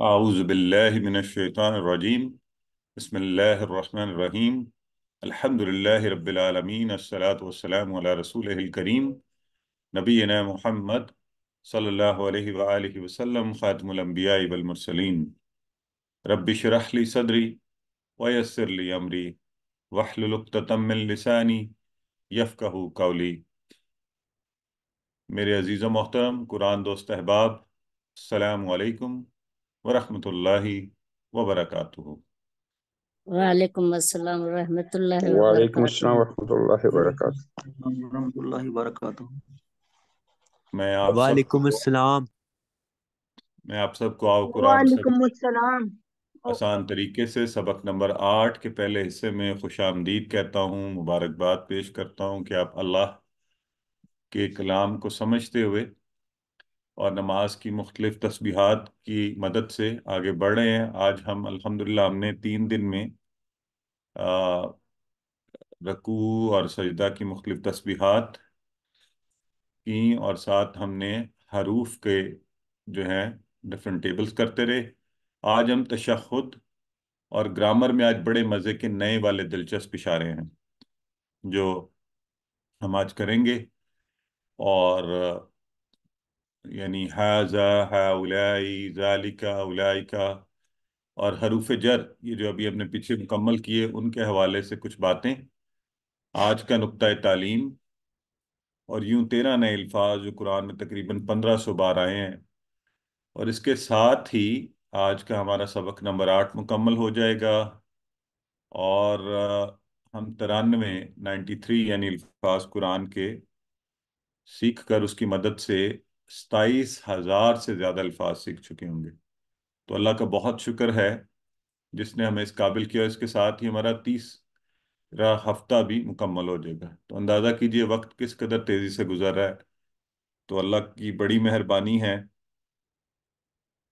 أعوذ بالله من الشيطان الرجيم بسم الله الرحمن الرحيم الحمد لله رب العالمين الصلاة والسلام على رسوله الكريم نبينا محمد صلى الله عليه وآله وسلم خاتم الأنبياء والمرسلين رب شرح لي صدري ويسر لي أمري وحل لقطة من لساني يفقه قولي میرے عزیز و محترم قرآن دوست احباب السلام علیکم वरहमतुल्लाहि वबरकातुहु मैं आप वालेकुम अस्सलाम मैं आप सबको आओ कुरान वालेकुम अस्सलाम आसान तरीके से सबक नंबर आठ के पहले हिस्से में खुश आमदीद कहता हूँ मुबारकबाद पेश करता हूँ कि आप अल्लाह के कलाम को समझते हुए और नमाज की मुख्तलिफ तस्बीहात की मदद से आगे बढ़ रहे हैं आज हम अल्हम्दुलिल्लाह हमने तीन दिन में रकू और सजदा की मुख्तलिफ तस्बीहात की और साथ हमने हरूफ के जो हैं डिफरेंट टेबल्स करते रहे आज हम तशहुद और ग्रामर में आज बड़े मज़े के नए वाले दिलचस्प इशारे हैं जो हम आज करेंगे और यानी हाजा हाउलाई जालिका उलाइका और हरूफ जर ये जो अभी अपने पीछे मुकम्मल किए उनके हवाले से कुछ बातें आज का नुकता तालीम और यूँ तेरह नए अल्फाज जो कुरान में तकरीबन पंद्रह सौ बार आए हैं और इसके साथ ही आज का हमारा सबक नंबर आठ मुकम्मल हो जाएगा और हम तिरानवे नाइन्टी थ्री यानी अल्फाज कुरान के सीख कर उसकी मदद से सताईस हज़ार से ज़्यादा अल्फाज सीख चुके होंगे तो अल्लाह का बहुत शुक्र है जिसने हमें इस काबिल किया इसके साथ ही हमारा तीसरा हफ्ता भी मुकम्मल हो जाएगा तो अंदाज़ा कीजिए वक्त किस कदर तेज़ी से गुजर रहा है तो अल्लाह की बड़ी मेहरबानी है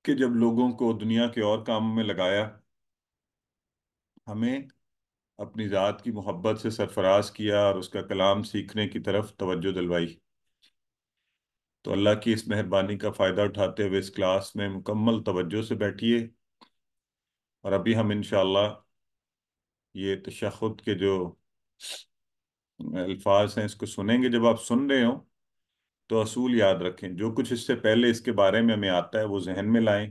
कि जब लोगों को दुनिया के और काम में लगाया हमें अपनी ज़ात की मोहब्बत से सरफराज किया और उसका कलाम सीखने की तरफ तवज्जो दिलवाई तो अल्लाह की इस मेहरबानी का फ़ायदा उठाते हुए इस क्लास में मुकम्मल तवज्जो से बैठिए और अभी हम इन ये तशद के जो अल्फाज हैं इसको सुनेंगे जब आप सुन रहे हो तो असूल याद रखें जो कुछ इससे पहले इसके बारे में हमें आता है वो जहन में लाएं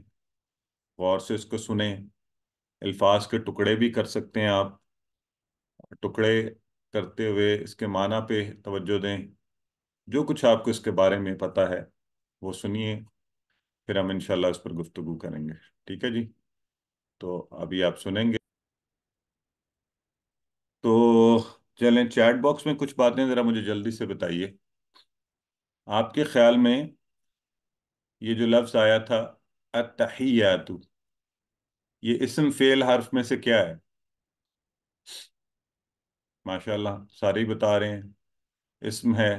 गौर से इसको सुने अल्फाज के टुकड़े भी कर सकते हैं आप टुकड़े करते हुए इसके माना पे तवज्जो दें जो कुछ आपको इसके बारे में पता है वो सुनिए फिर हम इनशाला इस पर गुफ्तु करेंगे ठीक है जी तो अभी आप सुनेंगे तो चलें चैट बॉक्स में कुछ बातें ज़रा मुझे जल्दी से बताइए आपके ख्याल में ये जो लफ्ज़ आया था अतहियातु ये इसम फेल हर्फ में से क्या है माशाल्लाह सारे ही बता रहे हैं इसम है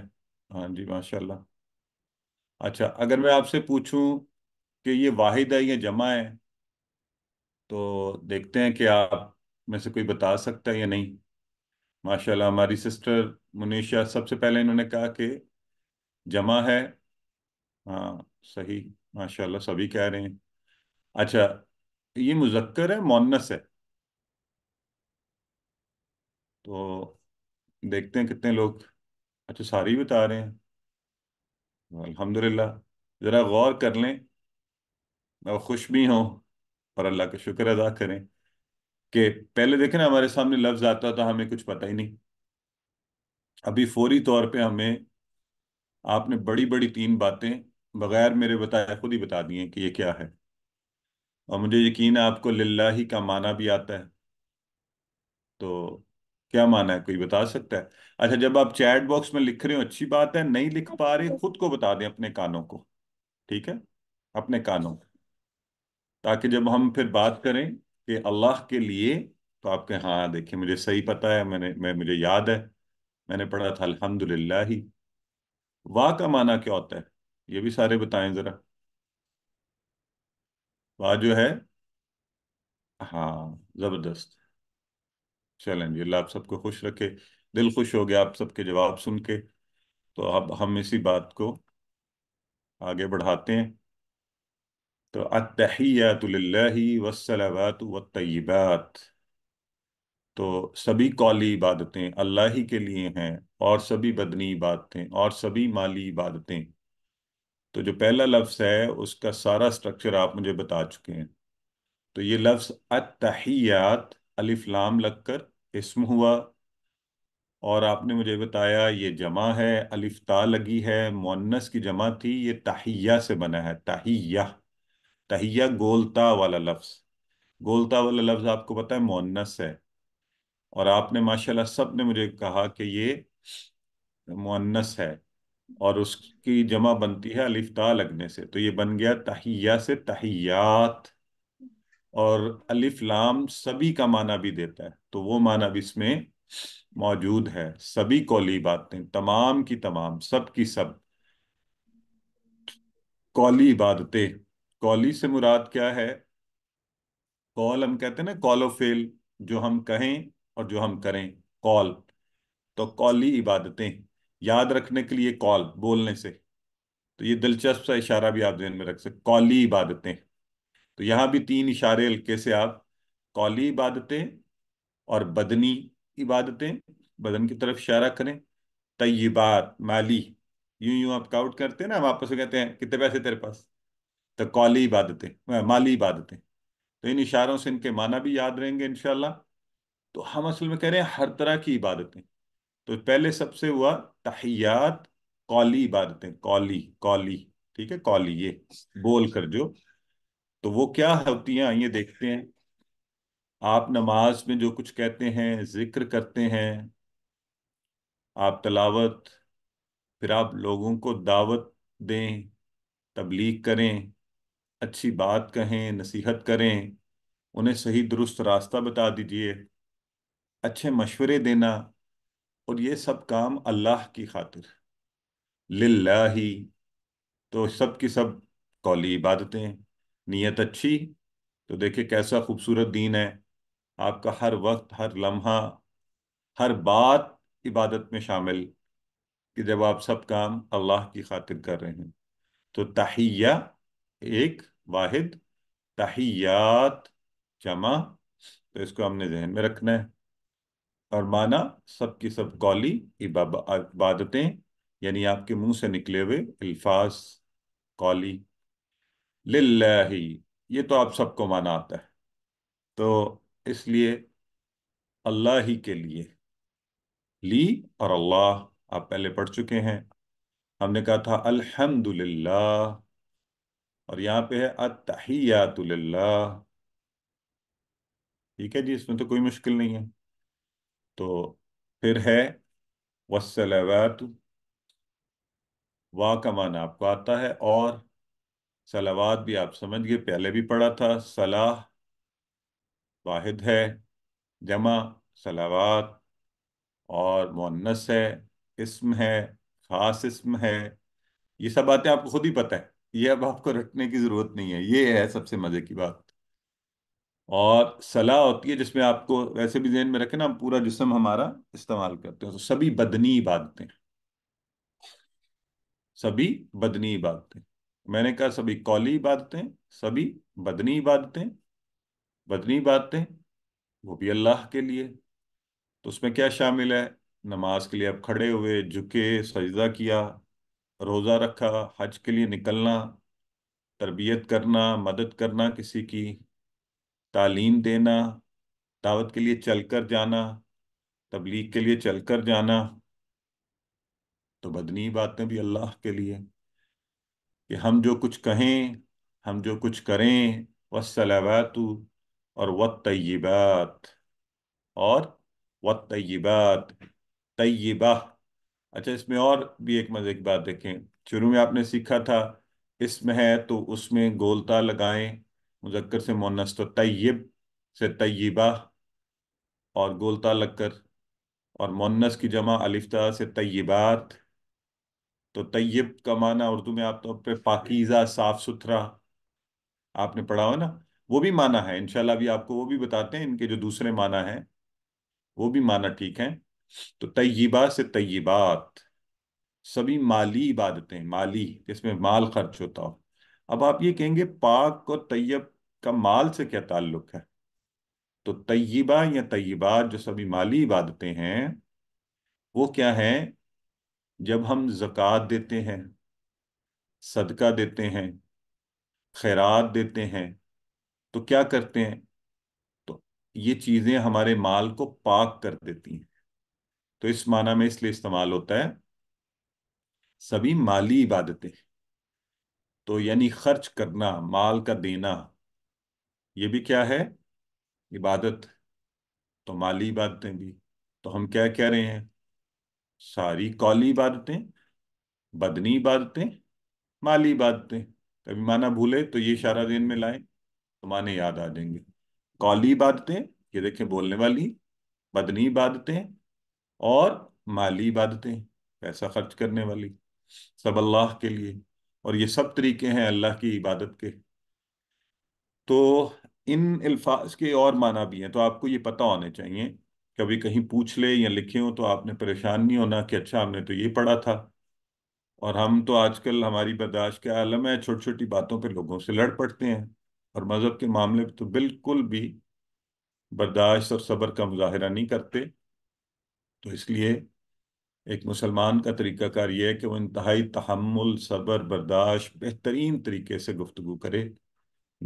हाँ जी माशाल्लाह अच्छा अगर मैं आपसे पूछूं कि ये वाहिद है या जमा है तो देखते हैं कि आप में से कोई बता सकता है या नहीं माशाल्लाह हमारी सिस्टर मुनीशा सबसे पहले इन्होंने कहा कि जमा है हाँ सही माशाल्लाह सभी कह रहे हैं अच्छा ये मुजक्कर है मोनस है तो देखते हैं कितने लोग अच्छा सारे ही बता रहे हैं अल्हम्दुलिल्लाह ज़रा गौर कर लें और खुश भी हों और अल्लाह का शुक्र अदा करें कि पहले देखें ना हमारे सामने लफ्ज़ आता था हमें कुछ पता ही नहीं अभी फौरी तौर पे हमें आपने बड़ी बड़ी तीन बातें बगैर मेरे बताए खुद ही बता दिए कि ये क्या है और मुझे यकीन है आपको लाही ही का माना भी आता है तो क्या माना है कोई बता सकता है अच्छा जब आप चैट बॉक्स में लिख रहे हो अच्छी बात है नहीं लिख पा रहे खुद को बता दें अपने कानों को ठीक है अपने कानों को ताकि जब हम फिर बात करें कि अल्लाह के लिए तो आपके हाँ देखिए मुझे सही पता है मैंने मैं मुझे याद है मैंने पढ़ा था अलहमद ही वाह का माना क्या होता है ये भी सारे बताएं जरा वाह जो है हाँ जबरदस्त चलेंगे अल्लाह आप सबको खुश रखे दिल खुश हो गया आप सबके जवाब सुन के तो अब हम इसी बात को आगे बढ़ाते हैं तो अतहियातुल्लाही वसलावात तयबात तो सभी कौली इबादतें अल्लाह ही के लिए हैं और सभी बदनी इबादतें और सभी माली इबादतें तो जो पहला लफ्स है उसका सारा स्ट्रक्चर आप मुझे बता चुके हैं तो ये लफ्स अतहियात अलिफ लाम लगकर इसम हुआ और आपने मुझे बताया ये जमा है अलिफ ता लगी है मोनस की जमा थी ये ताहिया से बना है ताहिया तहिया गोलता वाला लफ्ज़ गोलता वाला लफ्ज़ आपको पता है मोनस है और आपने माशाल्लाह सब ने मुझे कहा कि ये मोनस है और उसकी जमा बनती है अलिफ्ता लगने से तो ये बन गया तहिया से तहियात और अलिफ लाम सभी का माना भी देता है तो वो माना भी इसमें मौजूद है सभी कौली बातें तमाम की तमाम सब की सब कौली इबादतें कौली से मुराद क्या है कॉल हम कहते हैं ना ऑफ फेल जो हम कहें और जो हम करें कॉल तो कौली इबादतें याद रखने के लिए कॉल बोलने से तो ये दिलचस्प सा इशारा भी आप जहन में रख सकते कौली इबादतें तो यहां भी तीन इशारे हल्के से आप कौली इबादतें और बदनी इबादतें बदन की तरफ इशारा करें तय्यबात माली यूं यूं आप काउट करते हैं ना हम आपस में कहते हैं कितने पैसे तेरे पास तो कौली इबादतें हाँ, माली इबादतें तो इन इशारों से इनके माना भी याद रहेंगे इनशाला तो हम असल में कह रहे हैं हर तरह की इबादतें तो पहले सबसे हुआ तहियात कौली इबादतें कौली कौली ठीक है कौली ये बोल कर जो तो वो क्या होती हैं आइए देखते हैं आप नमाज में जो कुछ कहते हैं जिक्र करते हैं आप तलावत फिर आप लोगों को दावत दें तबलीग करें अच्छी बात कहें नसीहत करें उन्हें सही दुरुस्त रास्ता बता दीजिए अच्छे मशवरे देना और ये सब काम अल्लाह की खातिर ही तो सब की सब कौली इबादतें नीयत अच्छी तो देखिए कैसा खूबसूरत दीन है आपका हर वक्त हर लम्हा हर बात इबादत में शामिल कि जब आप सब काम अल्लाह की खातिर कर रहे हैं तो तहिया एक वाहिद तहियात जमा तो इसको हमने जहन में रखना है और माना सब की सब कौली इबादतें यानी आपके मुंह से निकले हुए अल्फाज कौली लिल्लाही ये तो आप सबको माना आता है तो इसलिए अल्लाह ही के लिए ली और अल्लाह आप पहले पढ़ चुके हैं हमने कहा था अल्हम्दुलिल्लाह और यहाँ पे है अतहियातुल्लाह ठीक है जी इसमें तो कोई मुश्किल नहीं है तो फिर है वसलवात वा का माना आपको आता है और सलावाद भी आप समझ गए पहले भी पढ़ा था सलाह वाहिद है जमा सलावाद और मुन्नस है इसम है खास इसम है ये सब बातें आपको खुद ही पता है ये अब आपको रटने की ज़रूरत नहीं है ये है सबसे मज़े की बात और सलाह होती है जिसमें आपको वैसे भी जहन में रखें ना हम पूरा जिसम हमारा इस्तेमाल करते हैं तो सभी बदनी इबादतें सभी बदनी इबादतें मैंने कहा सभी कौली इबादतें सभी बदनी इबादतें बदनी इबादतें वो भी अल्लाह के लिए तो उसमें क्या शामिल है नमाज के लिए अब खड़े हुए झुके सजदा किया रोज़ा रखा हज के लिए निकलना तरबियत करना मदद करना किसी की तालीम देना दावत के लिए चलकर जाना तबलीग के लिए चलकर जाना तो बदनी बातें भी अल्लाह के लिए कि हम जो कुछ कहें हम जो कुछ करें वसलावातु और व तय्यबात और व तय्यबात तय्यबा अच्छा इसमें और भी एक मज़े की बात देखें शुरू में आपने सीखा था इसमें है तो उसमें गोलता लगाएं मुजक्कर से मोनस तो तय्यब से तय्यबा और गोलता लगकर और मोनस की जमा अलिफ्ता से तय्यबात तो तय्यब का माना उर्दू में आप तो पे पाकिजा साफ सुथरा आपने पढ़ा हो ना वो भी माना है इनशाला भी आपको वो भी बताते हैं इनके जो दूसरे माना है वो भी माना ठीक है तो तय्यबा से तय्यबात सभी माली इबादतें माली जिसमें माल खर्च होता हो अब आप ये कहेंगे पाक और तय्यब का माल से क्या ताल्लुक है तो तय्यबा या तय्यबात जो सभी माली इबादतें हैं वो क्या है जब हम जक़ात देते हैं सदका देते हैं खैरात देते हैं तो क्या करते हैं तो ये चीज़ें हमारे माल को पाक कर देती हैं तो इस माना में इसलिए इस्तेमाल होता है सभी माली इबादतें तो यानी खर्च करना माल का देना ये भी क्या है इबादत तो माली इबादतें भी तो हम क्या कह रहे हैं सारी कौली इबादतें बदनी इबादतें माली इबादतें कभी माना भूले तो ये इशारा दिन में लाए तो माने याद आ जाएंगे कौली इबादतें ये देखें बोलने वाली बदनी इबादतें और माली इबादतें पैसा खर्च करने वाली सब अल्लाह के लिए और ये सब तरीके हैं अल्लाह की इबादत के तो इन अल्फाज के और माना भी हैं तो आपको ये पता होने चाहिए कभी कहीं पूछ ले या लिखे हो तो आपने परेशान नहीं होना कि अच्छा हमने तो ये पढ़ा था और हम तो आजकल हमारी बर्दाश्त के आलम है छोटी छोटी बातों पर लोगों से लड़ पड़ते हैं और मज़हब के मामले पर तो बिल्कुल भी बर्दाश्त और सब्र का मुजाहरा नहीं करते तो इसलिए एक मुसलमान का तरीक़ाकार यह है कि वो इंतहाई तहमुल सब्र बर्दाश्त बेहतरीन तरीके से गुफ्तु करे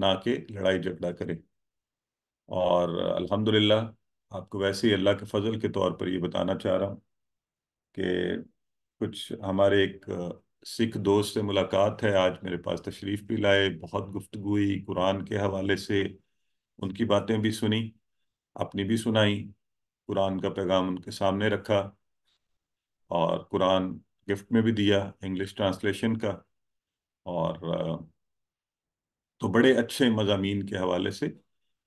ना कि लड़ाई झगड़ा करे और अल्हम्दुलिल्लाह आपको वैसे ही अल्लाह के फजल के तौर पर ये बताना चाह रहा हूँ कि कुछ हमारे एक सिख दोस्त से मुलाकात है आज मेरे पास तशरीफ़ भी लाए बहुत गुफ्तु कुरान के हवाले से उनकी बातें भी सुनी अपनी भी सुनाई कुरान का पैगाम उनके सामने रखा और कुरान गिफ्ट में भी दिया इंग्लिश ट्रांसलेशन का और तो बड़े अच्छे मजामी के हवाले से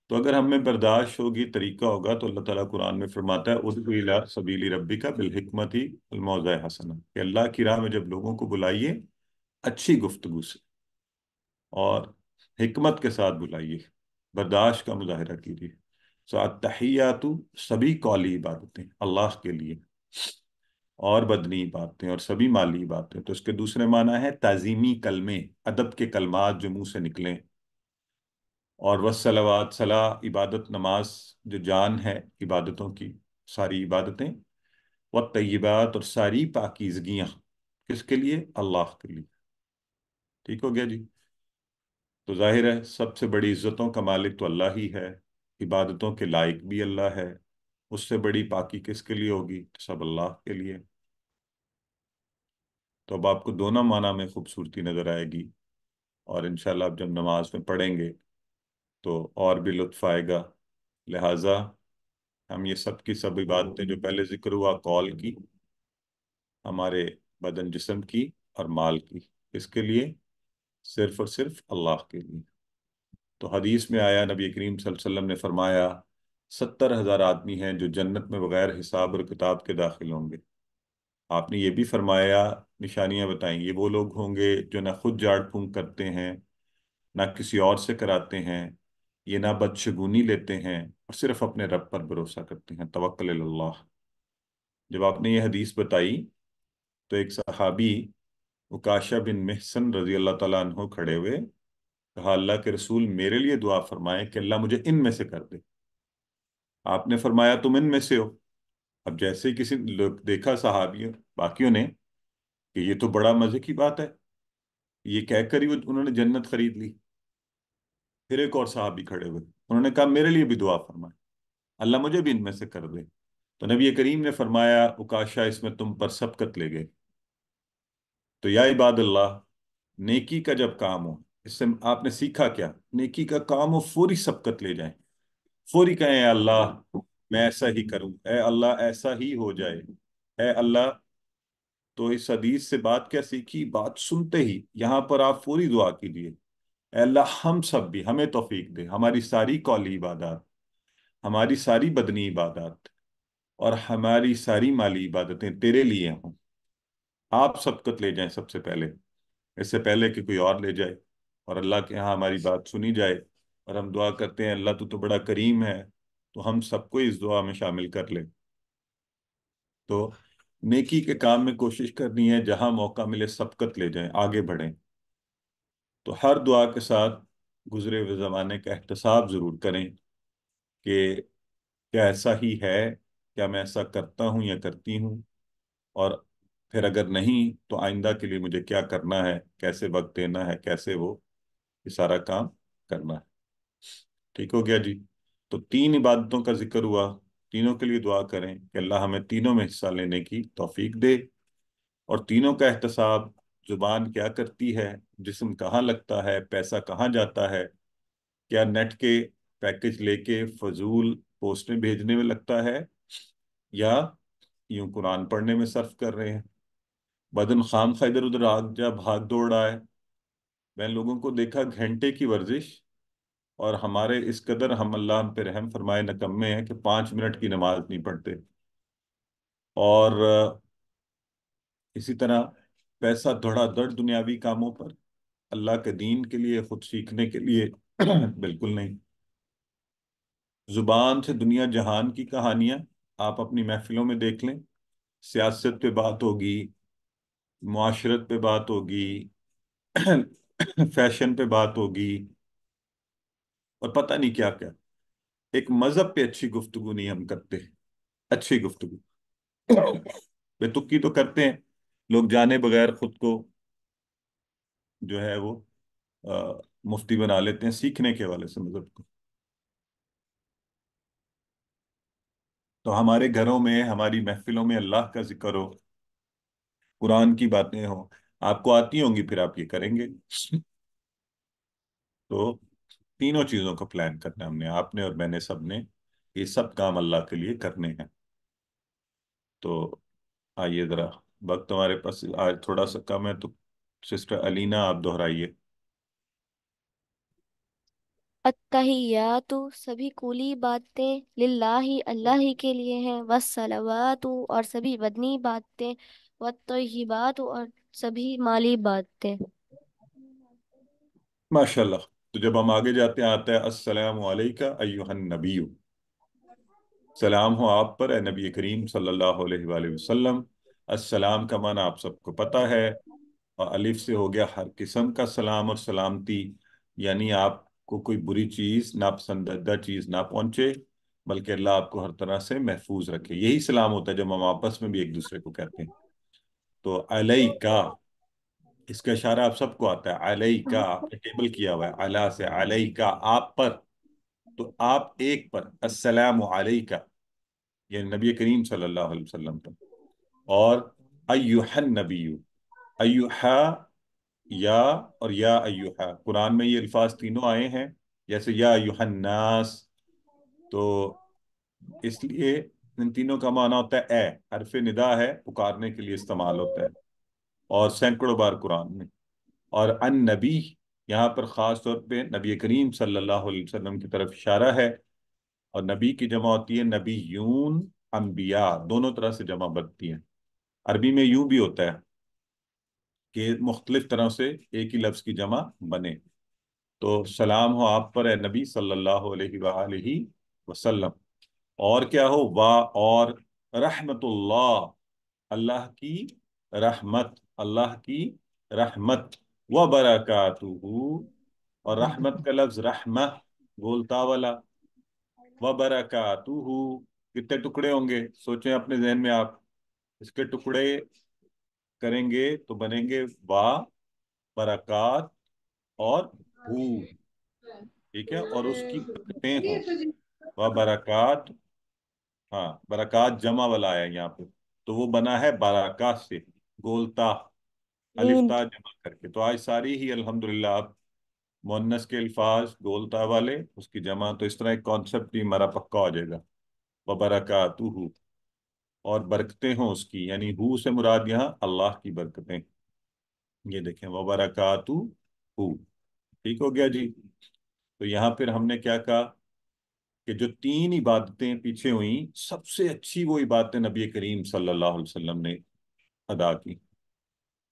तो अगर हमें बर्दाश्त होगी तरीका होगा तो अल्लाह ताला कुरान में फरमाता है उदबीला सबीली रबी का बिलहकमत ही अलमौजा हसन कि अल्लाह की राह में जब लोगों को बुलाइए अच्छी गुफ्तगु से और हमत के साथ बुलाइए बर्दाश्त का मुजाहरा कीजिए सो तहियातु सभी कौली इबादतें अल्लाह के लिए और बदनी बातें और सभी माली बातें तो इसके दूसरे माना है ताज़ीमी कलमे अदब के कलमात जो मुँह से निकलें और सलावाद सलाह इबादत नमाज जो जान है इबादतों की सारी इबादतें व तयबात और सारी पाकिजगियाँ किसके लिए अल्लाह के लिए ठीक हो गया जी तो जाहिर है सबसे बड़ी इज्जतों का मालिक तो अल्लाह ही है इबादतों के लायक भी अल्लाह है उससे बड़ी पाकि किसके लिए होगी तो सब अल्लाह के लिए तो अब आपको दोनों माना में खूबसूरती नज़र आएगी और इन आप जब नमाज में पढ़ेंगे तो और भी लुत्फ आएगा लिहाजा हम ये सब की सभी बातें जो पहले जिक्र हुआ कॉल की हमारे बदन जिसम की और माल की इसके लिए सिर्फ और सिर्फ अल्लाह के लिए तो हदीस में आया नबी करीम वसल्लम ने फरमाया सत्तर हज़ार आदमी हैं जो जन्नत में बग़ैर हिसाब और किताब के दाखिल होंगे आपने ये भी फरमाया निशानियाँ बताई ये वो लोग होंगे जो ना खुद झाड़ फूंक करते हैं ना किसी और से कराते हैं ये ना बदशगुनी लेते हैं और सिर्फ अपने रब पर भरोसा करते हैं तवक्ल अल्लाह जब आपने ये हदीस बताई तो एक सहाबी उकाशा बिन महसन रजी अल्लाह तला खड़े हुए कहा अल्लाह के रसूल मेरे लिए दुआ फरमाए कि अल्लाह मुझे इन में से कर दे आपने फरमाया तुम इन में से हो अब जैसे किसी लोग देखा सहाबियों बाकियों ने कि ये तो बड़ा मज़े की बात है ये कहकर ही उन्होंने जन्नत खरीद ली फिर एक और भी खड़े हुए उन्होंने कहा मेरे लिए भी दुआ फरमाए अल्लाह मुझे भी इनमें से कर दे तो नबी करीम ने फरमाया उकाशा इसमें तुम पर सबकत ले गए तो या इबाद अल्लाह नेकी का जब काम हो इससे आपने सीखा क्या नेकी का काम हो फौरी सबकत ले जाए फौरी कहें अल्लाह मैं ऐसा ही करूं ए अल्लाह ऐसा ही हो जाए ए अल्लाह तो इस हदीस से बात क्या सीखी बात सुनते ही यहां पर आप फौरी दुआ कीजिए अल्लाह हम सब भी हमें तोफीक दे हमारी सारी कौली इबादत हमारी सारी बदनी इबादत और हमारी सारी माली इबादतें तेरे लिए हों आप सबकत ले जाए सबसे पहले इससे पहले कि कोई और ले जाए और अल्लाह के यहाँ हमारी बात सुनी जाए और हम दुआ करते हैं अल्लाह तू तो बड़ा करीम है तो हम सबको इस दुआ में शामिल कर ले तो नेकी के काम में कोशिश करनी है जहाँ मौका मिले सबकत ले जाएं आगे बढ़ें तो हर दुआ के साथ गुजरे हुए ज़माने का एहतसाब ज़रूर करें कि क्या ऐसा ही है क्या मैं ऐसा करता हूँ या करती हूँ और फिर अगर नहीं तो आइंदा के लिए मुझे क्या करना है कैसे वक्त देना है कैसे वो ये सारा काम करना है ठीक हो गया जी तो तीन इबादतों का जिक्र हुआ तीनों के लिए दुआ करें कि अल्लाह हमें तीनों में हिस्सा लेने की तोफीक दे और तीनों का एहतसाब जुबान क्या करती है जिसम कहाँ लगता है पैसा कहाँ जाता है क्या नेट के पैकेज लेके फजूल पोस्ट में भेजने में लगता है या यूं कुरान पढ़ने में सर्फ कर रहे हैं बदन खाम खा इधर उधर आग जा भाग दौड़ रहा है मैं लोगों को देखा घंटे की वर्जिश और हमारे इस कदर हम अल्लाह हम पे रहम फरमाए नकम्मे हैं कि पाँच मिनट की नमाज नहीं पढ़ते और इसी तरह पैसा धड़ाधड़ दुनियावी कामों पर अल्लाह के दीन के लिए खुद सीखने के लिए बिल्कुल नहीं जुबान से दुनिया जहान की कहानियां आप अपनी महफिलों में देख लें सियासत पे बात होगी माशरत पे बात होगी फैशन पे बात होगी और पता नहीं क्या क्या एक मजहब पे अच्छी गुफ्तु नहीं हम करते अच्छी गुफ्तु बेतुकी तो करते हैं लोग जाने बगैर खुद को जो है वो आ, मुफ्ती बना लेते हैं सीखने के हवाले से मज़हब मतलब। को तो हमारे घरों में हमारी महफिलों में अल्लाह का जिक्र हो कुरान की बातें हो आपको आती होंगी फिर आप ये करेंगे तो तीनों चीज़ों को प्लान करना हमने आपने और मैंने सबने ये सब काम अल्लाह के लिए करने हैं तो आइए ज़रा वक्त हमारे पास आज थोड़ा सा कम है तो सिस्टर अलीना आप दोहराइए अत्तहियातु सभी कुली बातें लिल्लाही अल्लाह ही के लिए हैं वस्सलवातु और सभी बदनी बातें वत्तहिबात और सभी माली बातें माशाल्लाह तो जब हम आगे जाते हैं आता है अस्सलाम वालेका अय्युहन नबीयु सलाम हो आप पर है नबी करीम सल्लल्लाहु अलैहि वसल्लम अस्सलाम का माना आप सबको पता है और अलिफ से हो गया हर किस्म का सलाम और सलामती यानी आपको कोई बुरी चीज़ ना पसंदीदा चीज़ ना पहुंचे बल्कि अल्लाह आपको हर तरह से महफूज रखे यही सलाम होता है जब हम आपस में भी एक दूसरे को कहते हैं तो अलई का इसका इशारा आप सबको आता है अलई का हाँ। आपने टेबल किया हुआ है अला से अलई का आप पर तो आप एक पर अलई का यानी नबी करीम सल्लल्लाहु अलैहि वसल्लम पर और अयुहन नबी अयुहा या और या अयुहा कुरान में ये अल्फाज तीनों आए हैं जैसे या अयुहन्नास तो इसलिए इन तीनों का माना होता है ए हरफ निदा है पुकारने के लिए इस्तेमाल होता है और सैकड़ों बार कुरान में और अन नबी यहाँ पर ख़ास तौर पे नबी करीम सल्लल्लाहु अलैहि वसल्लम की तरफ इशारा है और नबी की जमा होती है नबी यून अम्बिया दोनों तरह से जमा बनती है अरबी में यूं भी होता है कि मुख्तलिफ तरह से एक ही लफ्ज़ की जमा बने तो सलाम हो आप पर है नबी सल्लल्लाहु अलैहि वसल्लम और क्या हो वाह और रहमतुल्लाह अल्लाह की रहमत अल्लाह की रहमत व बरकातुहु और रहमत का लफ्ज रहमत बोलता वाला व बरकातुहु कितने टुकड़े होंगे सोचें अपने जहन में आप इसके टुकड़े करेंगे तो बनेंगे वा बरकत और भू ठीक है और उसकी वा बरकत हाँ बरकत जमा वाला आया यहाँ पे तो वो बना है बराका से गोलता अलिफ्ता जमा करके तो आज सारी ही अल्हम्दुलिल्लाह अब मोनस के अल्फाज गोलता वाले उसकी जमा तो इस तरह एक कॉन्सेप्ट ही हमारा पक्का हो जाएगा व बरकतू और बरकतें हों उसकी यानी हु से मुराद यहाँ अल्लाह की बरकतें ये देखें वबरकातु हु ठीक हो गया जी तो यहाँ फिर हमने क्या कहा कि जो तीन इबादतें पीछे हुई सबसे अच्छी वो इबादतें नबी करीम सल्लल्लाहु अलैहि वसल्लम ने अदा की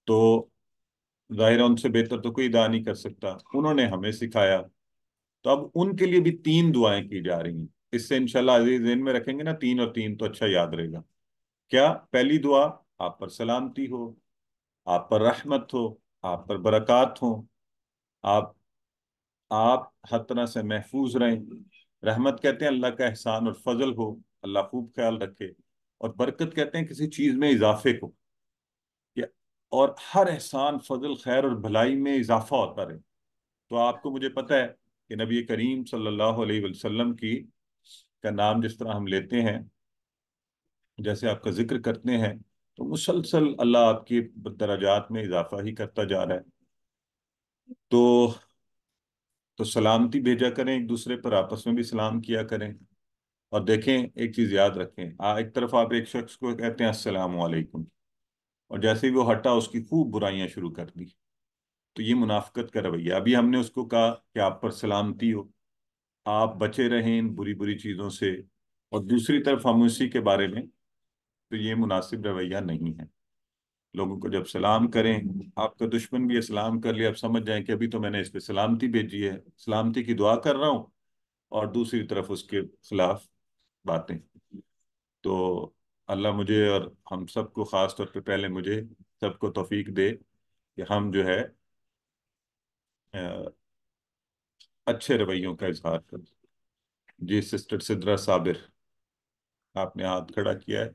तो ज़ाहिर उनसे बेहतर तो कोई अदा नहीं कर सकता उन्होंने हमें सिखाया तो अब उनके लिए भी तीन दुआएं की जा रही हैं इससे इंशाल्लाह अजीज में रखेंगे ना तीन और तीन तो अच्छा याद रहेगा क्या पहली दुआ आप पर सलामती हो आप पर रहमत हो आप पर बरक़ात हो आप आप हतना से महफूज रहें रहमत कहते हैं अल्लाह का एहसान और फजल हो अल्लाह खूब ख्याल रखे और बरकत कहते हैं किसी चीज़ में इजाफे को और हर एहसान फजल खैर और भलाई में इजाफा होता रहे तो आपको मुझे पता है कि नबी करीम सल्लल्लाहु अलैहि वसल्लम की का नाम जिस तरह हम लेते हैं जैसे आपका जिक्र करते हैं तो मुसलसल अल्लाह आपके दराजात में इजाफा ही करता जा रहा है तो तो सलामती भेजा करें एक दूसरे पर आपस में भी सलाम किया करें और देखें एक चीज़ याद रखें आ, एक तरफ आप एक शख्स को कहते हैं अस्सलाम वालेकुम और जैसे ही वो हटा उसकी खूब बुराइयां शुरू कर दी तो ये मुनाफ्त का रवैया अभी हमने उसको कहा कि आप पर सलामती हो आप बचे रहें इन बुरी बुरी चीज़ों से और दूसरी तरफ हम उसी के बारे में तो ये मुनासिब रवैया नहीं है लोगों को जब सलाम करें आपका दुश्मन भी सलाम कर लिया आप समझ जाएं कि अभी तो मैंने इस पर सलामती भेजी है सलामती की दुआ कर रहा हूँ और दूसरी तरफ उसके खिलाफ बातें तो अल्लाह मुझे और हम सबको ख़ास तौर पर पहले मुझे सबको तोफीक दे कि हम जो है अच्छे रवैयों का इजहार करें जी सिस्टर सिद्रा साबिर आपने हाथ खड़ा किया है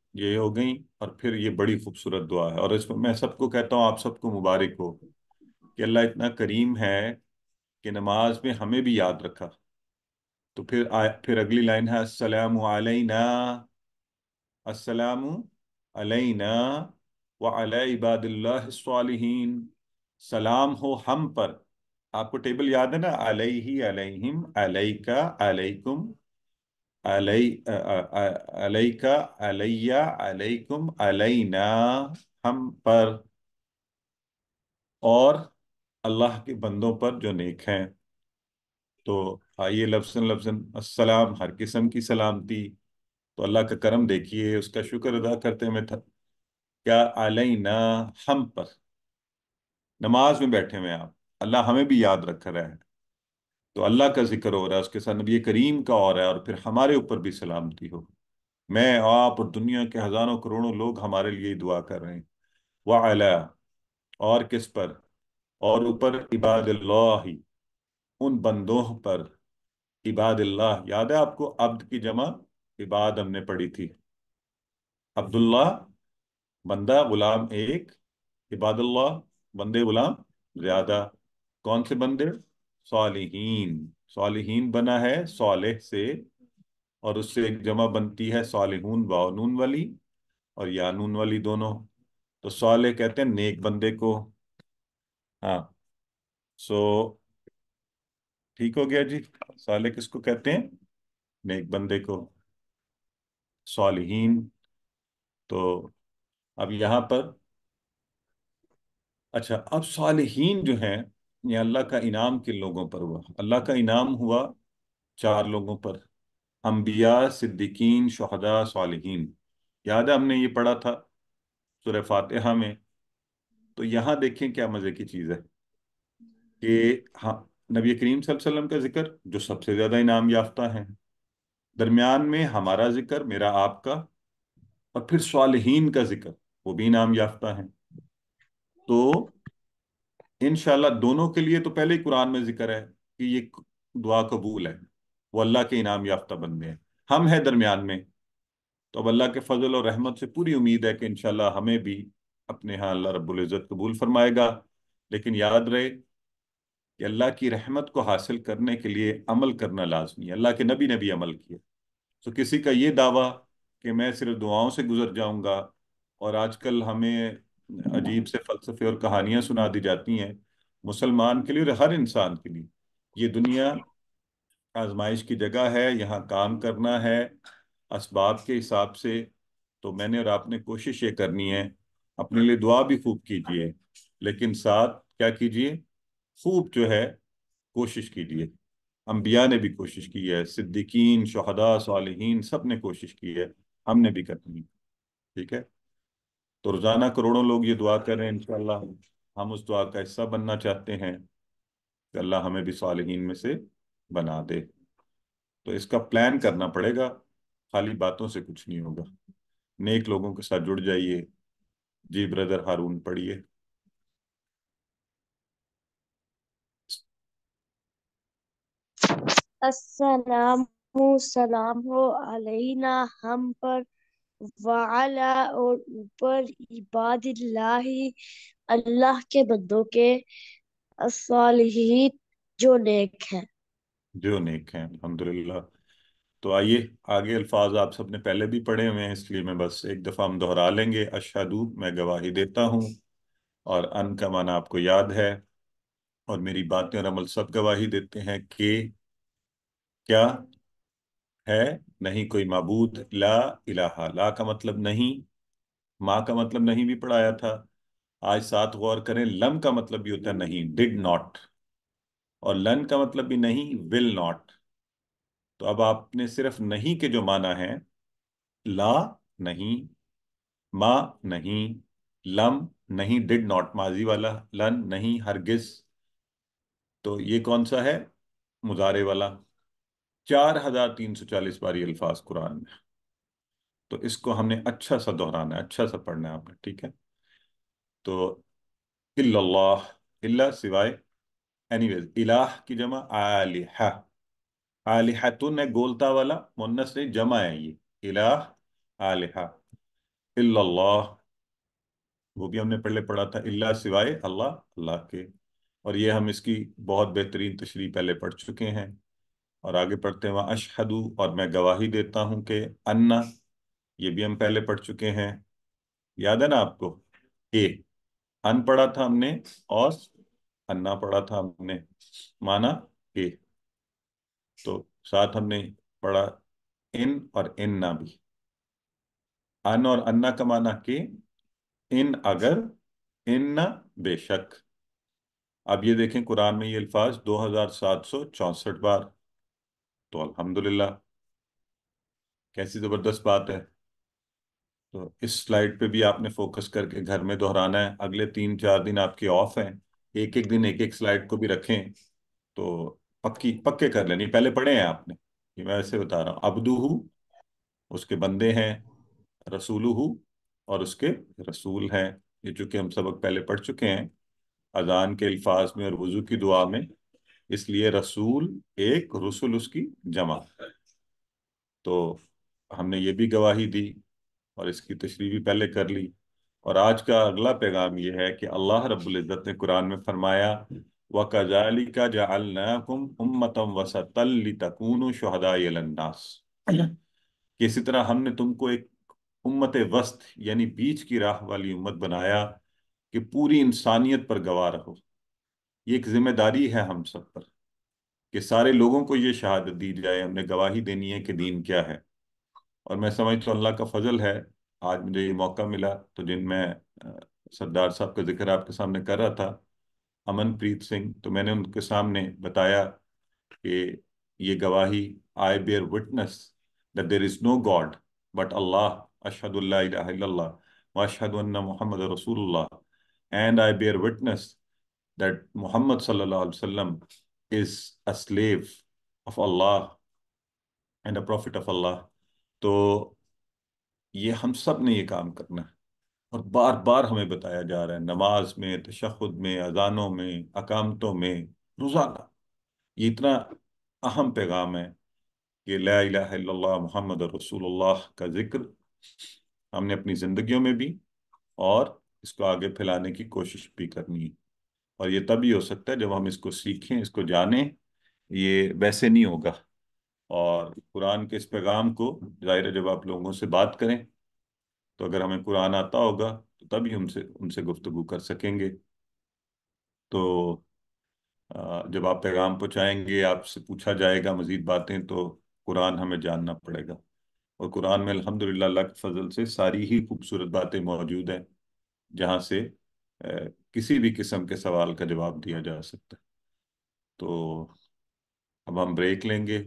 ये हो गई और फिर ये बड़ी खूबसूरत दुआ है और इसमें मैं सबको कहता हूँ आप सबको मुबारक हो कि अल्लाह इतना करीम है कि नमाज में हमें भी याद रखा तो फिर आ, फिर अगली लाइन है असलम असलम अलैना सलाम हो हम पर आपको टेबल याद है ना अलहिम अलई का अलैकुम अलैका अलैया अलैकुम अलैना हम पर और अल्लाह के बंदों पर जो नेक हैं तो आइए लफ्सन लफ्सन अस्सलाम हर किस्म की सलामती तो अल्लाह का करम देखिए उसका शुक्र अदा करते हुए था क्या अलैना हम पर नमाज में बैठे हुए आप अल्लाह हमें भी याद रख रहे हैं तो अल्लाह का जिक्र हो रहा है उसके साथ नबी करीम का और है और फिर हमारे ऊपर भी सलामती हो मैं आप और दुनिया के हज़ारों करोड़ों लोग हमारे लिए दुआ कर रहे हैं वाह अला और किस पर और ऊपर इबाद ही उन बंदों पर इबाद याद है आपको अब्द की जमा इबाद हमने पढ़ी थी अब्दुल्ला बंदा गुलाम एक इबादल्ला बंदे गुलाम ज्यादा कौन से बंदे सालिहीन सालिहीन बना है सालेह से और उससे एक जमा बनती है सालिहून वानून वाली और यानून वाली दोनों तो साले कहते हैं नेक बंदे को हाँ सो ठीक हो गया जी साले किसको कहते हैं नेक बंदे को सालिहीन तो अब यहां पर अच्छा अब सालिहीन जो हैं ये अल्लाह का इनाम किन लोगों पर हुआ अल्लाह का इनाम हुआ चार लोगों पर अम्बिया सिद्दीकीन शहदा सालहीन याद है हमने ये पढ़ा था सुर फातहा में तो यहाँ देखें क्या मज़े की चीज़ है कि हाँ नबी करीम सल्लम का जिक्र जो सबसे ज़्यादा इनाम याफ्ता है दरमियान में हमारा जिक्र मेरा आपका और फिर सालहीन का जिक्र वो भी इनाम याफ्ता है तो इन दोनों के लिए तो पहले ही कुरान में जिक्र है कि ये दुआ कबूल है वो अल्लाह के इनाम याफ्ता बंदे हैं हम हैं दरमियान में तो अब अल्लाह के फजल और रहमत से पूरी उम्मीद है कि इन हमें भी अपने यहाँ अल्लाह रबुल्ज़त कबूल फरमाएगा लेकिन याद रहे कि अल्लाह की रहमत को हासिल करने के लिए अमल करना लाजमी है अल्लाह के नबी ने भी अमल किया तो किसी का ये दावा कि मैं सिर्फ दुआओं से गुजर जाऊँगा और आजकल हमें अजीब से फलसफे और कहानियां सुना दी जाती हैं मुसलमान के लिए और हर इंसान के लिए ये दुनिया आजमाइश की जगह है यहाँ काम करना है इसबाब के हिसाब से तो मैंने और आपने कोशिश ये करनी है अपने लिए दुआ भी खूब कीजिए लेकिन साथ क्या कीजिए खूब जो है कोशिश कीजिए अम्बिया ने भी कोशिश की है सिद्दीकीन शहदा सालहीन सब ने कोशिश की है हमने भी करनी है ठीक है तो रोजाना करोड़ों लोग ये दुआ कर रहे हैं इनशाला हम उस दुआ का हिस्सा बनना चाहते हैं कि अल्लाह हमें भी सालहीन में से बना दे तो इसका प्लान करना पड़ेगा खाली बातों से कुछ नहीं होगा नेक लोगों के साथ जुड़ जाइए जी ब्रदर हारून पढ़िए सलाम हो अलैना हम पर वाला और ऊपर इबादिल्लाह अल्लाह के बंदों के सालिहीन जो नेक हैं जो नेक हैं अल्हम्दुलिल्लाह तो आइए आगे अल्फाज आप सबने पहले भी पढ़े हुए हैं इसलिए मैं बस एक दफ़ा हम दोहरा लेंगे अशहदु मैं गवाही देता हूँ और अन का माना आपको याद है और मेरी बातें और अमल सब गवाही देते हैं कि क्या है नहीं कोई मबूद ला इलाहा ला का मतलब नहीं माँ का मतलब नहीं भी पढ़ाया था आज साथ गौर करें लम का मतलब भी होता है नहीं डिड नॉट और लन का मतलब भी नहीं विल नॉट तो अब आपने सिर्फ नहीं के जो माना है ला नहीं माँ नहीं लम नहीं डिड नॉट माजी वाला लन नहीं हरगिज तो ये कौन सा है मुजारे वाला चार हजार तीन सौ चालीस बारी अल्फाज कुरान में तो इसको हमने अच्छा सा दोहराना है अच्छा सा पढ़ना है आपने ठीक है तो इल्लाह इल्ला सिवाय एनीवेज इलाह की जमा आलिहा तुन है गोलता वाला मुन्नस ने जमा है ये इलाह आलिहा इल्लाह वो भी हमने पहले पढ़ा था इल्ला सिवाय अल्लाह अल्लाह के और ये हम इसकी बहुत बेहतरीन तशरी पहले पढ़ चुके हैं और आगे पढ़ते हैं वहाँ अशहदु और मैं गवाही देता हूं कि अन्ना ये भी हम पहले पढ़ चुके हैं याद है ना आपको ए अन पढ़ा था हमने और अन्ना पढ़ा था हमने माना ए तो साथ हमने पढ़ा इन और इन ना भी अन और अन्ना का माना के इन अगर इन ना बेशक अब ये देखें कुरान में ये अल्फाज दो हजार सात सौ चौसठ बार तो अल्हम्दुलिल्लाह कैसी ज़बरदस्त बात है तो इस स्लाइड पे भी आपने फोकस करके घर में दोहराना है अगले तीन चार दिन आपके ऑफ हैं एक एक दिन एक एक स्लाइड को भी रखें तो पक्की पक्के कर लेनी पहले पढ़े हैं आपने ये मैं वैसे बता रहा हूँ अबदूहू उसके बंदे हैं रसूलहू और उसके रसूल हैं ये चूंकि हम सबक पहले पढ़ चुके हैं अजान के अल्फाज में और वजू की दुआ में इसलिए रसूल एक रसूल उसकी जमा है तो हमने ये भी गवाही दी और इसकी तशरी भी पहले कर ली और आज का अगला पैगाम ये है कि अल्लाह रब्ज़त ने कुरान में फरमाया व कजाली का जालकुम उम्मतम वसतल तकून इसी तरह हमने तुमको एक उम्मत वस्त यानी बीच की राह वाली उम्मत बनाया कि पूरी इंसानियत पर गवाह रहो ये एक जिम्मेदारी है हम सब पर कि सारे लोगों को ये शहादत दी जाए हमने गवाही देनी है कि दीन क्या है और मैं समझता हूँ अल्लाह का फजल है आज मुझे ये मौका मिला तो जिन मैं सरदार साहब का जिक्र आपके सामने कर रहा था अमनप्रीत सिंह तो मैंने उनके सामने बताया कि ये गवाही I bear witness that there is no god but Allah अशहद व अशहद मोहम्मद रसूलुल्लाह and I bear witness that Muhammad sallallahu alaihi wasallam is a slave of Allah and a prophet of Allah तो ये हम सब ने ये काम करना है और बार बार हमें बताया जा रहा है नमाज में तशद में अजानों में अकामतों में रोज़ाना ये इतना अहम पैगाम है कि ला मोहम्मद रसूल का जिक्र हमने अपनी ज़िंदगियों में भी और इसको आगे फैलाने की कोशिश भी करनी है और ये तभी हो सकता है जब हम इसको सीखें इसको जानें ये वैसे नहीं होगा और कुरान के इस पैगाम को जाहिर है जब आप लोगों से बात करें तो अगर हमें कुरान आता होगा तो तभी हमसे उनसे गुफ्तगु कर सकेंगे तो जब आप पैगाम पहुँचाएंगे आपसे पूछा जाएगा मज़ीद बातें तो कुरान हमें जानना पड़ेगा और कुरान में अलहमदिल्ला के फजल से सारी ही खूबसूरत बातें मौजूद हैं जहाँ से किसी भी किस्म के सवाल का जवाब दिया जा सकता है तो अब हम ब्रेक लेंगे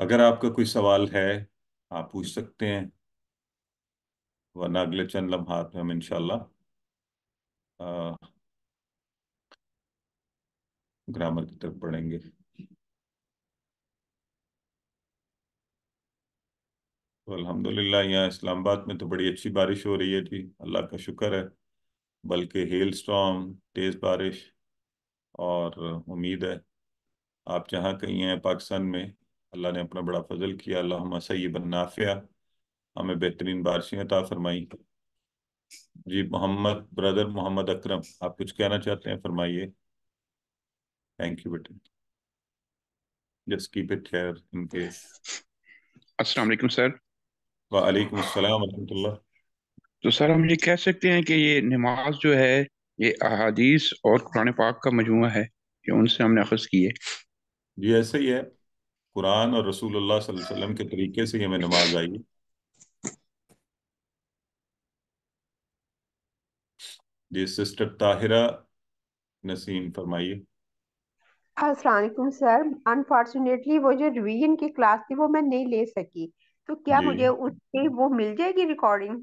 अगर आपका कोई सवाल है आप पूछ सकते हैं वरना अगले चंद लम्हात में हम इनशाला ग्रामर की तरफ बढ़ेंगे तो अल्हम्दुलिल्लाह यहाँ इस्लामाबाद में तो बड़ी अच्छी बारिश हो रही है जी अल्लाह का शुक्र है बल्कि हेल स्टॉम तेज़ बारिश और उम्मीद है आप जहाँ कहीं हैं पाकिस्तान में अल्लाह ने अपना बड़ा फजल किया अल्लाह सही बननाफिया हमें बेहतरीन बारिशें अता फरमाई जी मोहम्मद ब्रदर मोहम्मद अकरम आप कुछ कहना चाहते हैं फरमाइए थैंक यू बेटे जस्ट कीप इट अस्सलाम वालेकुम सर वालेकुम अस्सलाम वरहमतुल्लाह तो सर हम ये कह सकते हैं कि ये नमाज जो है ये अहादीस और कुरान पाक का मजमू है कि उनसे हमने अखज़ किए जी ऐसे ही है कुरान और रसूल अल्लाह सल्लल्लाहु अलैहि वसल्लम के तरीके से ही हमें नमाज आई जी सिस्टर ताहिरा नसीम फरमाइए अस्सलाम हाँ, सर अनफॉर्चुनेटली वो जो रिवीजन की क्लास थी वो मैं नहीं ले सकी तो क्या मुझे उसकी वो मिल जाएगी रिकॉर्डिंग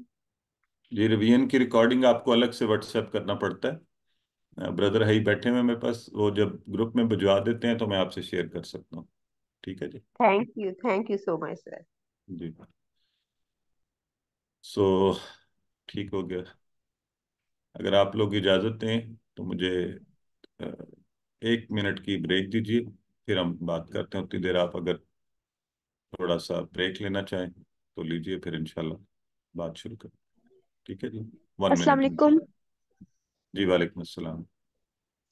जी रिवियन की रिकॉर्डिंग आपको अलग से व्हाट्सएप करना पड़ता है ब्रदर है ही बैठे हुए मेरे पास वो जब ग्रुप में भिजवा देते हैं तो मैं आपसे शेयर कर सकता हूँ ठीक है जी thank you thank you so much sir जी सो so, ठीक हो गया अगर आप लोग इजाज़त दें तो मुझे एक मिनट की ब्रेक दीजिए फिर हम बात करते हैं उतनी देर आप अगर थोड़ा सा ब्रेक लेना चाहें तो लीजिए फिर इनशाला बात शुरू करें ठीक है जी वन मिनट जी वालेकुम अस्सलाम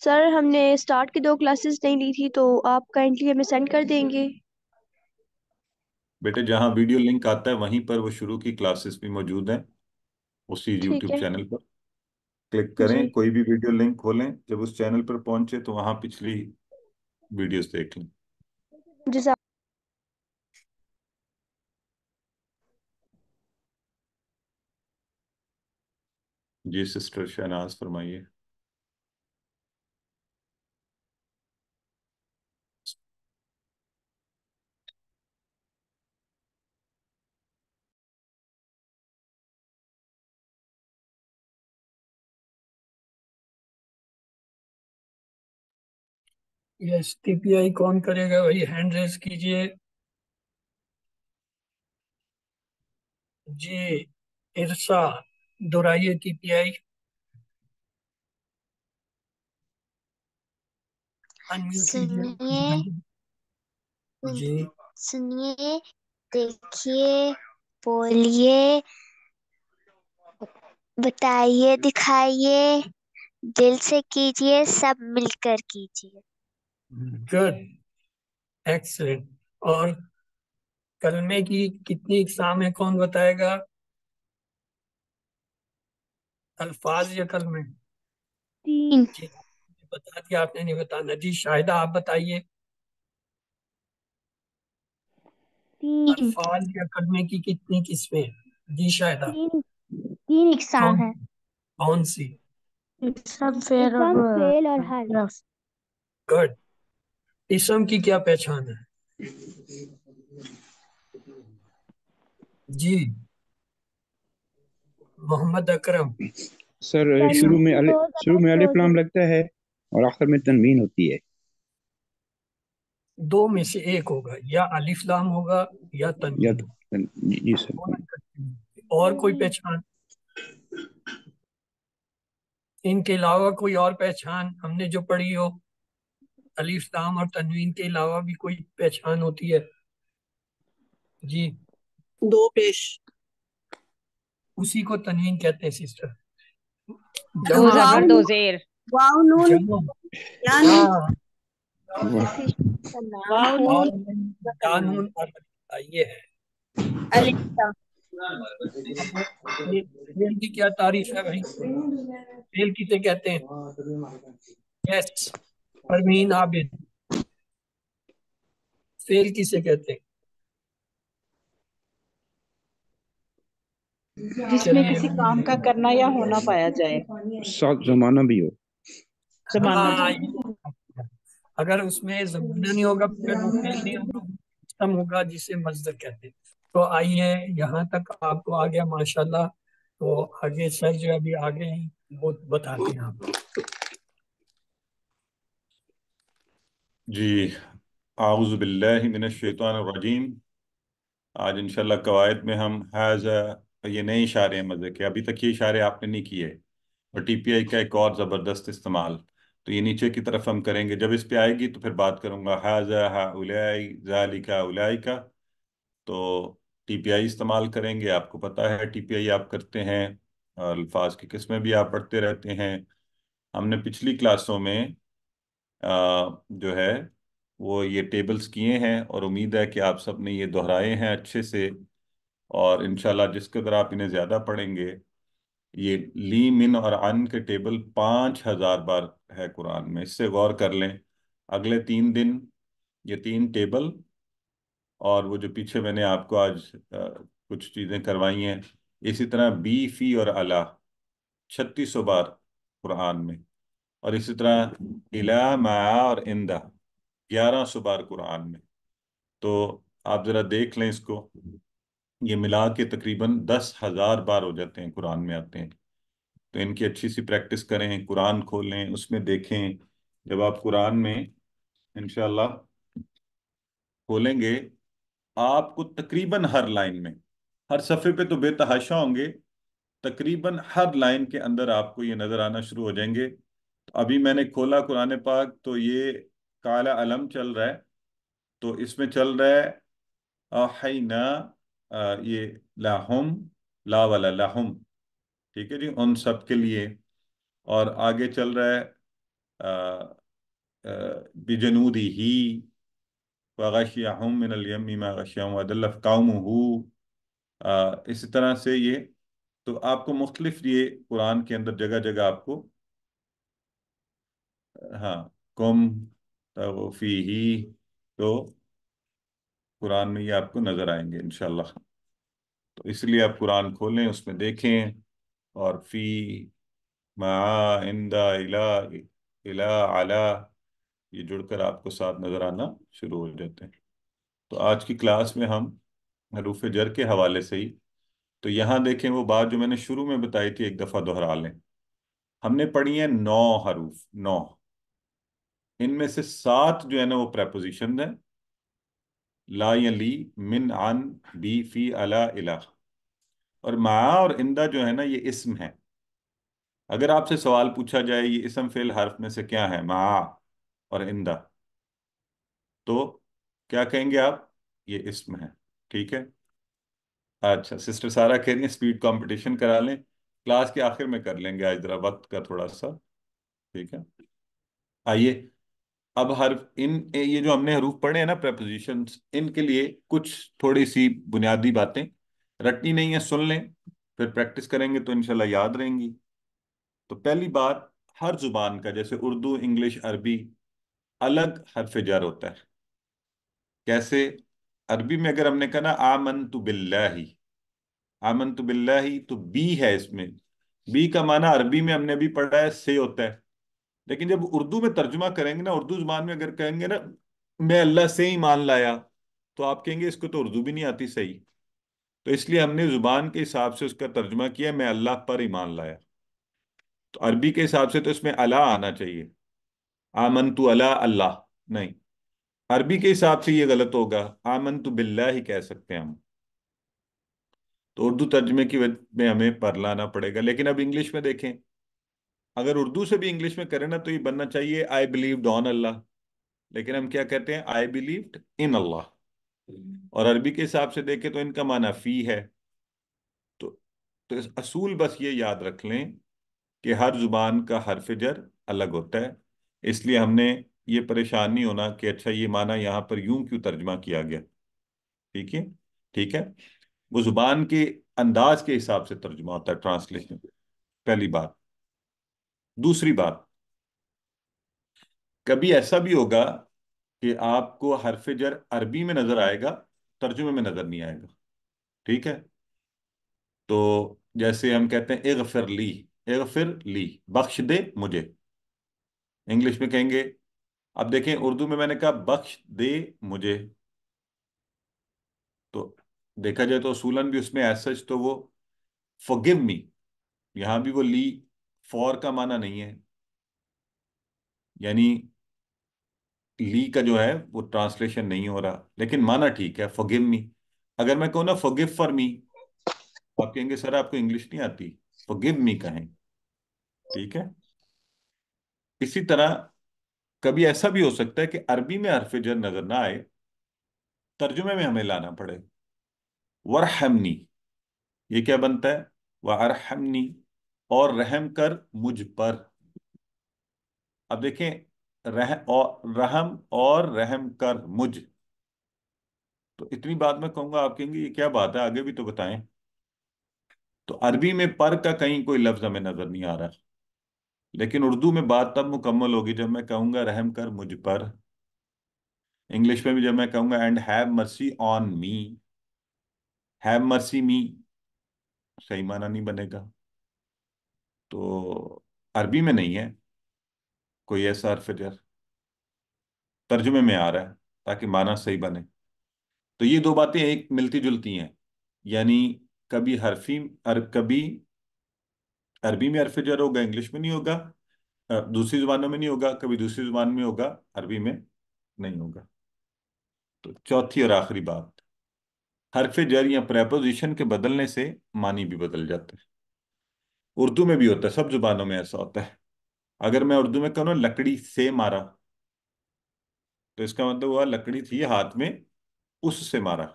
सर हमने स्टार्ट की दो क्लासेस नहीं ली थी तो आप काइंडली हमें सेंड कर देंगे बेटे जहां वीडियो लिंक आता है वहीं पर वो शुरू की क्लासेस भी मौजूद हैं उसी यूट्यूब चैनल पर क्लिक करें कोई भी वीडियो लिंक खोलें जब उस चैनल पर पहुंचे तो वहां पिछली वीडियोस देख लें जी जी सिस्टर शहनाज फरमाइए यस टीपीआई कौन करेगा भाई हैंड रेस कीजिए जी इरशा दोहराइए आई सुनिए सुनिए देखिए बोलिए बताइए दिखाइए दिल से कीजिए सब मिलकर कीजिए गुड एक्सलेंट और कलमे की कितनी इकसाम है कौन बताएगा अल्फाज कल में तीन बता दिया आपने नहीं बताना जी शाहिदा आप बताइए अल्फाज में की कितनी किस्में जी शाहिदा तीन इकसाम है कौन सी इसम फेल और गुड इसम की क्या पहचान है जी मोहम्मद अकरम सर शुरू में शुरू में अलिफ लाम लगता है और आखिर में तनवीन होती है दो में से एक होगा या अलिफ लाम होगा या तनवीन या तन, जी सर और कोई पहचान इनके अलावा कोई और पहचान हमने जो पढ़ी हो अलीफ लाम और तनवीन के अलावा भी कोई पहचान होती है जी दो पेश उसी को तनवीन कहते हैं सिस्टर हाँ। ये है फेल की क्या तारीफ है भाई फेल तो किसे कहते हैं यस परवीन आबिद फेल किसे कहते हैं जिसमें किसी काम का करना या होना पाया जाए जमाना भी हो जमाना हाँ, तो अगर उसमें जमाना नहीं होगा फिर होगा जिसे मजदूर कहते हैं तो आइए यहाँ तक आपको आ गया माशाल्लाह तो आगे सर जो अभी आगे हैं वो बताते हैं आप जी आउज़ बिल्लाह मिनश शैतान रजीम आज इंशाल्लाह कवायद में हम हैज़ तो ये नए इशारे हैं मज़े के अभी तक ये इशारे आपने नहीं किए और टीपीआई का एक और ज़बरदस्त इस्तेमाल तो ये नीचे की तरफ हम करेंगे जब इस पे आएगी तो फिर बात करूँगा हाजा हा उलाई जालिका उलाई का तो टीपीआई इस्तेमाल करेंगे आपको पता है टीपीआई आप करते हैं और अल्फाज की किस्में भी आप पढ़ते रहते हैं हमने पिछली क्लासों में आ, जो है वो ये टेबल्स किए हैं और उम्मीद है कि आप सब ने ये दोहराए हैं अच्छे से और इनशाला जिस कदर आप इन्हें ज़्यादा पढ़ेंगे ये ली मिन और अन के टेबल पाँच हज़ार बार है कुरान में इससे गौर कर लें अगले तीन दिन ये तीन टेबल और वो जो पीछे मैंने आपको आज आ, कुछ चीज़ें करवाई हैं इसी तरह बी फी और अला छत्तीस सौ बार कुरान में और इसी तरह इला माया और इंदा ग्यारह सौ बार कुरान में तो आप ज़रा देख लें इसको ये मिला के तकरीबन दस हज़ार बार हो जाते हैं कुरान में आते हैं तो इनकी अच्छी सी प्रैक्टिस करें कुरान खोलें उसमें देखें जब आप कुरान में इनशाला खोलेंगे आपको तकरीबन हर लाइन में हर सफ़े पे तो बेतहाशा होंगे तकरीबन हर लाइन के अंदर आपको ये नज़र आना शुरू हो जाएंगे तो अभी मैंने खोला कुरान पाक तो ये काला अलम चल रहा है तो इसमें चल रहा है आहिना ये लाहम ला वाला लाहम ठीक है जी उन सब के लिए और आगे चल रहा है बिजनूदी ही वशियाम इसी तरह से ये तो आपको मुख्तलिफ ये कुरान के अंदर जगह जगह आपको हाँ कुम ही तो कुरान में ये आपको नज़र आएंगे इन तो इसलिए आप कुरान खोलें उसमें देखें और फ़ी मंदा इला इला आला ये जुड़कर आपको साथ नज़र आना शुरू हो जाते हैं तो आज की क्लास में हम हरूफ जर के हवाले से ही तो यहाँ देखें वो बात जो मैंने शुरू में बताई थी एक दफ़ा दोहरा लें हमने पढ़ी है नौ हरूफ नौ इनमें से सात जो है ना वो प्रेपोजिशन है ला यली मिन अन बी फी अला इला और मा और इंदा जो है ना ये इसम है अगर आपसे सवाल पूछा जाए ये इसम फेल हर्फ में से क्या है मा और इंदा तो क्या कहेंगे आप ये इसम है ठीक है अच्छा सिस्टर सारा कह रही है स्पीड कंपटीशन करा लें क्लास के आखिर में कर लेंगे आज जरा वक्त का थोड़ा सा ठीक है आइए अब हर इन ये जो हमने हरूफ पढ़े हैं ना प्रपोजिशन इनके लिए कुछ थोड़ी सी बुनियादी बातें रटनी नहीं है सुन लें फिर प्रैक्टिस करेंगे तो इनशाला याद रहेंगी तो पहली बात हर जुबान का जैसे उर्दू इंग्लिश अरबी अलग हरफ जर होता है कैसे अरबी में अगर हमने कहा ना आमन तो बिल्लाही आमन तो बिल्लाही तो बी है इसमें बी का माना अरबी में हमने अभी पढ़ा है से होता है लेकिन जब उर्दू में तर्जुमा करेंगे ना उर्दू जुबान में अगर कहेंगे ना मैं अल्लाह से ही मान लाया तो आप कहेंगे इसको तो उर्दू भी नहीं आती सही तो इसलिए हमने ज़ुबान के हिसाब से उसका तर्जुमा किया मैं अल्लाह पर ईमान लाया तो अरबी के हिसाब से तो इसमें अला आना चाहिए आमन तो अला अल्लाह नहीं अरबी के हिसाब से ये गलत होगा आमन तो बिल्ला ही कह सकते हैं हम तो उर्दू तर्जमे की वजह में हमें पर लाना पड़ेगा लेकिन अब इंग्लिश में देखें अगर उर्दू से भी इंग्लिश में करें ना तो ये बनना चाहिए आई बिलीव ऑन अल्लाह लेकिन हम क्या कहते हैं आई बिलीव इन अल्लाह और अरबी के हिसाब से देखें तो इनका माना फी है तो तो इस असूल बस ये याद रख लें कि हर जुबान का हर फिजर अलग होता है इसलिए हमने ये परेशान नहीं होना कि अच्छा ये माना यहाँ पर यूं क्यों तर्जमा किया गया ठीक है ठीक है वो जुबान के अंदाज के हिसाब से तर्जमा होता है ट्रांसलेशन पहली बात दूसरी बात कभी ऐसा भी होगा कि आपको हरफ जर अरबी में नजर आएगा तर्जुमे में नजर नहीं आएगा ठीक है तो जैसे हम कहते हैं एग फिर ली एग फिर ली बख्श दे मुझे इंग्लिश में कहेंगे अब देखें उर्दू में मैंने कहा बख्श दे मुझे तो देखा जाए तो सूलन भी उसमें एज तो वो फॉरगिव मी यहां भी वो ली फॉर का माना नहीं है यानी ली का जो है वो ट्रांसलेशन नहीं हो रहा लेकिन माना ठीक है फॉरगिव मी अगर मैं कहूँ ना फॉरगिव फॉर मी आप कहेंगे सर आपको इंग्लिश नहीं आती फॉरगिव मी कहें ठीक है इसी तरह कभी ऐसा भी हो सकता है कि अरबी में हरफ जर नजर ना आए तर्जुमे में हमें लाना पड़े वरहमनी ये क्या बनता है वह अरहमनी और रहम कर मुझ पर अब देखें रह और रहम और रहम कर मुझ तो इतनी बात मैं कहूंगा आप कहेंगे ये क्या बात है आगे भी तो बताएं तो अरबी में पर का कहीं कोई लफ्ज हमें नजर नहीं आ रहा लेकिन उर्दू में बात तब मुकम्मल होगी जब मैं कहूंगा रहम कर मुझ पर इंग्लिश में भी जब मैं कहूंगा and have mercy on me have mercy me सही माना नहीं बनेगा तो अरबी में नहीं है कोई ऐसा अर्फ जर तर्जुमे में आ रहा है ताकि माना सही बने तो ये दो बातें एक मिलती जुलती हैं यानी कभी हरफी अर, कभी अरबी में अरफ जर होगा इंग्लिश में नहीं होगा दूसरी जुबानों में नहीं होगा कभी दूसरी जुबान में होगा अरबी में नहीं होगा तो चौथी और आखिरी बात हरफ जर या प्रेपोजिशन के बदलने से मानी भी बदल जाते हैं उर्दू में भी होता है सब जुबानों में ऐसा होता है अगर मैं उर्दू में कहूँ लकड़ी से मारा तो इसका मतलब हुआ लकड़ी थी हाथ में उससे मारा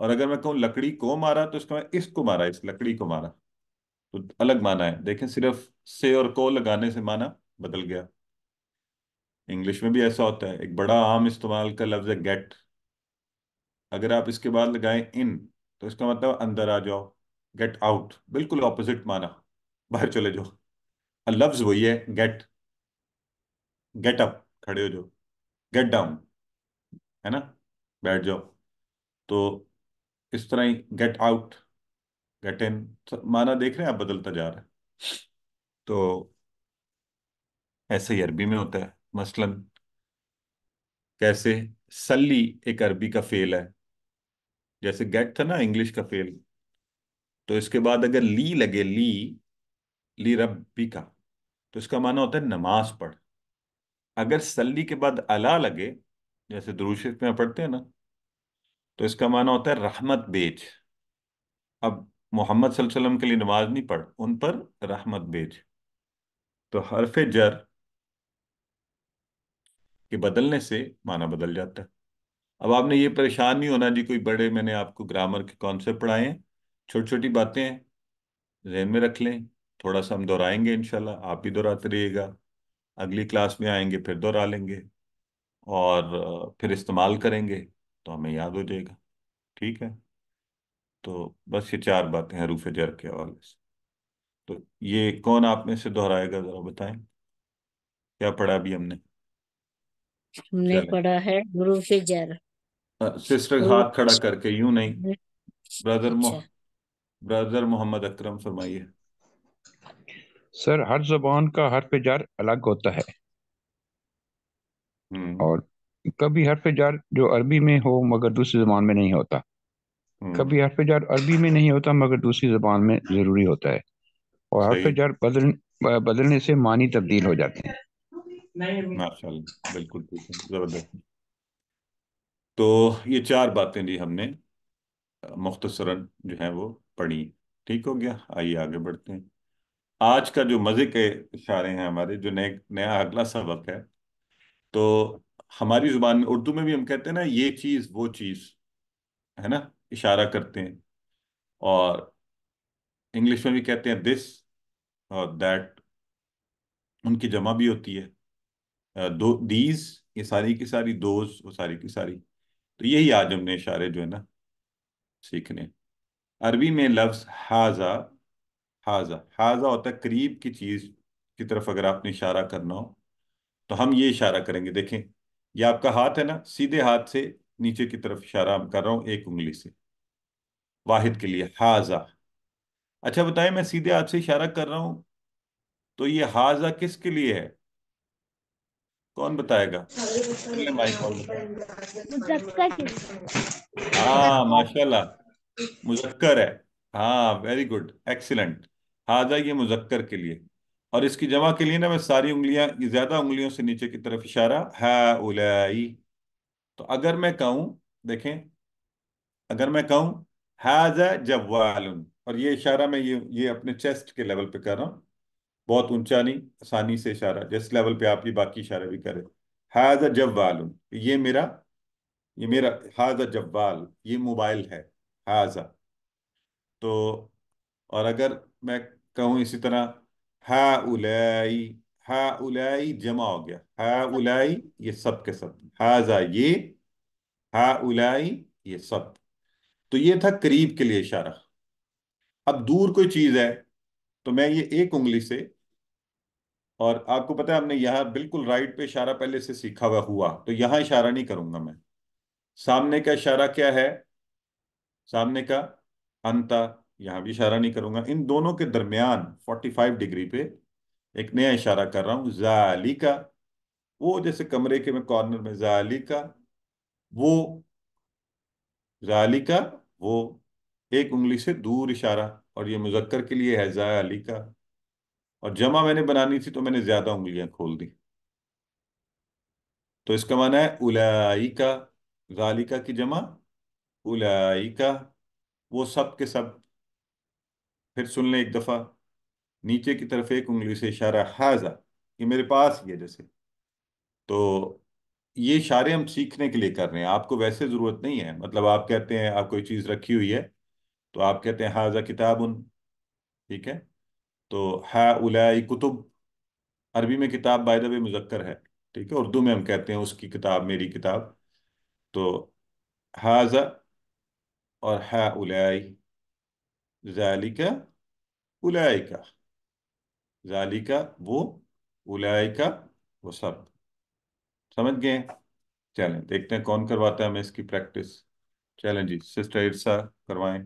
और अगर मैं कहूँ लकड़ी को मारा तो इसका मैं मतलब इसको मारा इस लकड़ी को मारा तो अलग माना है देखें सिर्फ से और को लगाने से माना बदल गया इंग्लिश में भी ऐसा होता है एक बड़ा आम इस्तेमाल का लफ्ज़ है गेट अगर आप इसके बाद लगाएं इन तो इसका मतलब अंदर आ जाओ गेट आउट बिल्कुल ऑपोजिट माना बाहर चले जाओ लफ्ज वही है गेट गेट अप खड़े हो जाओ गेट डाउन है ना बैठ जाओ तो इस तरह ही गेट आउट गेट इन माना देख रहे हैं आप बदलता जा रहा है तो ऐसे ही अरबी में होता है मसलन कैसे सली एक अरबी का फेल है जैसे गेट था ना इंग्लिश का फेल तो इसके बाद अगर ली लगे ली ली रब्बी का तो इसका माना होता है नमाज पढ़ अगर सल्ली के बाद अला लगे जैसे दुरूशिफ में पढ़ते हैं ना तो इसका माना होता है रहमत बेच अब मोहम्मद सल्लम के लिए नमाज नहीं पढ़ उन पर रहमत बेच तो हरफ जर के बदलने से माना बदल जाता है अब आपने ये परेशान नहीं होना जी कोई बड़े मैंने आपको ग्रामर के कॉन्सेप्ट पढ़ाए हैं छोटी छोटी बातें जहन में रख लें थोड़ा सा हम दोहराएंगे इनशाला आप भी दोहराते रहिएगा अगली क्लास में आएंगे फिर दोहरा लेंगे और फिर इस्तेमाल करेंगे तो हमें याद हो जाएगा ठीक है तो बस ये चार बातें हैं रूफ जर के हवाले से तो ये कौन आप में से दोहराएगा जरा बताएं क्या पढ़ा अभी हमने हमने पढ़ा है रूफ जर सिस्टर हाथ खड़ा करके यूं नहीं ब्रदर मोह अच्छा। ब्रदर मोहम्मद अकरम फरमाइए सर हर जबान का हर पे जार अलग होता है हम्म। और कभी पे जार जो अरबी में हो मगर दूसरी जबान में नहीं होता हम्म। कभी हर पे जार अरबी में नहीं होता मगर दूसरी जबान में जरूरी होता है और हर पे जार बदल बदलने से मानी तब्दील हो जाते हैं माशा बिल्कुल ठीक है जबरदस्त तो ये चार बातें जी हमने मुख्तसरन जो है वो पढ़ी ठीक हो गया आइए आगे बढ़ते हैं आज का जो मज़े के इशारे हैं हमारे जो नए नया अगला सबक है तो हमारी जुबान में उर्दू में भी हम कहते हैं ना ये चीज़ वो चीज़ है ना इशारा करते हैं और इंग्लिश में भी कहते हैं दिस और दैट उनकी जमा भी होती है दो दीज ये सारी की सारी दोज वो सारी की सारी तो यही आज हमने इशारे जो है ना सीखने अरबी में लफ्ज़ हाजा हाजा हाजा होता है करीब की चीज़ की तरफ अगर आपने इशारा करना हो तो हम ये इशारा करेंगे देखें ये आपका हाथ है ना सीधे हाथ से नीचे की तरफ इशारा कर रहा हूं एक उंगली से वाहिद के लिए हाजा अच्छा बताएं मैं सीधे हाथ से इशारा कर रहा हूं तो ये हाजा किसके लिए है कौन बताएगा हाँ माशाल्लाह मुजक्कर है हाँ वेरी गुड एक्सीलेंट हाजा ये मुजक्कर के लिए और इसकी जमा के लिए ना मैं सारी उंगलियां ज्यादा उंगलियों से नीचे की तरफ इशारा है उलाई तो अगर मैं कहूं देखें अगर मैं कहूं हाजा जवाल और ये इशारा मैं ये ये अपने चेस्ट के लेवल पे कर रहा हूँ बहुत ऊंचा नहीं आसानी से इशारा जिस लेवल पे आप ये बाकी इशारा भी करें हाजा जवाल ये मेरा ये मेरा हाजा जवाल ये मोबाइल है हाजा तो और अगर मैं कहूं इसी तरह हा उलाई हा उलाई जमा हो गया हा उलाई ये सब के सब हाजा ये हा उलाई ये सब तो ये था करीब के लिए इशारा अब दूर कोई चीज है तो मैं ये एक उंगली से और आपको पता है हमने यहां बिल्कुल राइट पे इशारा पहले से सीखा हुआ हुआ तो यहां इशारा नहीं करूंगा मैं सामने का इशारा क्या है सामने का अंता यहाँ भी इशारा नहीं करूंगा इन दोनों के दरमियान 45 डिग्री पे एक नया इशारा कर रहा हूँ जाली का वो जैसे कमरे के में कॉर्नर में जाली का वो जाली का वो एक उंगली से दूर इशारा और ये मुजक्कर के लिए है जाली का और जमा मैंने बनानी थी तो मैंने ज्यादा उंगलियां खोल दी तो इसका माना है उलाई का जालिका की जमा उलाई का वो सब के सब फिर सुन लें एक दफ़ा नीचे की तरफ एक उंगली से इशारा हाजा ये मेरे पास ही है जैसे तो ये इशारे हम सीखने के लिए कर रहे हैं आपको वैसे ज़रूरत नहीं है मतलब आप कहते हैं आप कोई चीज़ रखी हुई है तो आप कहते हैं हाजा किताब उन ठीक है तो हा उलाई कुतुब अरबी में किताब बाय दबे मुजक्कर है ठीक है उर्दू में हम कहते हैं उसकी किताब मेरी किताब तो हाजा और हा उलाई जालिका उलायका जालिका वो उलायका वो सब समझ गए चलें देखते हैं कौन करवाता है हमें इसकी प्रैक्टिस चलें जी सिस्टर इरसा करवाएं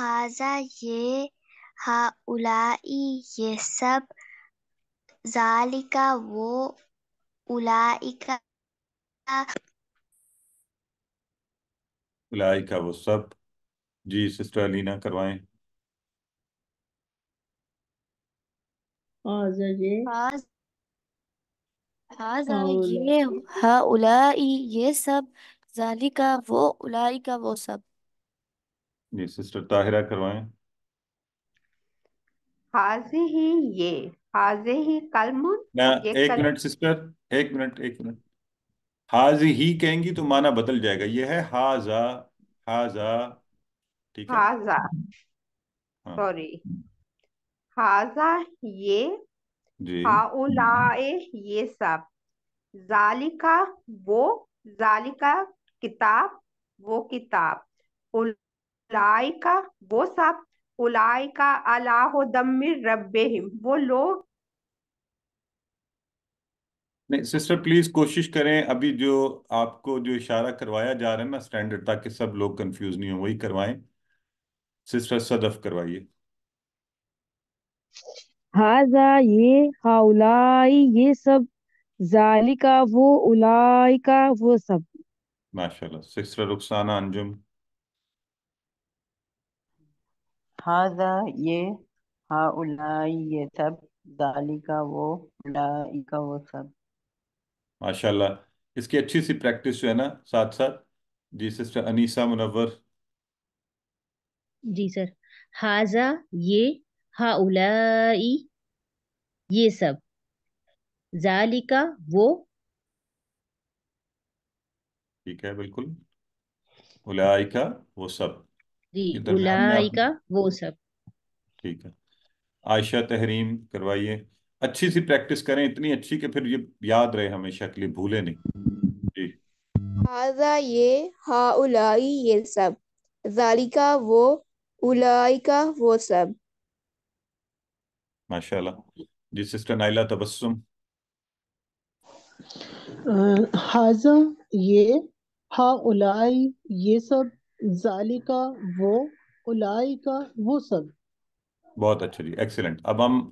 हाजा ये हा उलाई ये सब जालिका वो उलाइका लाई का वो सब जी सिस्टर अलीना करवाएं हाँ, हाँ, ये सब वो उलाई का वो सब जी सिस्टर ताहिरा करवाएं हाजी ही ये हाजी ही कलमुन एक मिनट सिस्टर एक मिनट एक मिनट हाज ही कहेंगी तो माना बदल जाएगा ये है हाजा हाजा ठीक है हाजा हाँ सॉरी हाजा ये जी हाउलाए ये सब जालिका वो जालिका किताब वो किताब उलाई का वो सब उलाई उलाइका अलाह दम्मिर हिम वो लोग नहीं सिस्टर प्लीज कोशिश करें अभी जो आपको जो इशारा करवाया जा रहा है ना स्टैंडर्ड ताकि सब लोग कंफ्यूज नहीं हो वही करवाएं सिस्टर सदफ करवाइए हाजा ये हाउलाई ये सब जालिका वो का वो सब माशाल्लाह सिस्टर रुखसाना अंजुम हाजा ये हाउलाई ये सब जालिका वो का वो सब माशाल्लाह इसकी अच्छी सी प्रैक्टिस जो है ना साथ साथ जी सिस्टर अनीसा मुनवर जी सर हाजा ये हाउलाई ये सब जालिका वो ठीक है बिल्कुल उलाइका वो सब जी उलाइका वो सब ठीक है आयशा तहरीम करवाइए अच्छी सी प्रैक्टिस करें इतनी अच्छी कि फिर ये याद रहे हमेशा के लिए भूले नहीं हाजा ये हा उलाई ये सब जालिका वो उलाई का वो सब माशाल्लाह जी सिस्टर नाइला तबस्सुम हाजा ये हा उलाई ये सब जालिका वो उलाई का वो सब बहुत अच्छा जी एक्सीलेंट अब हम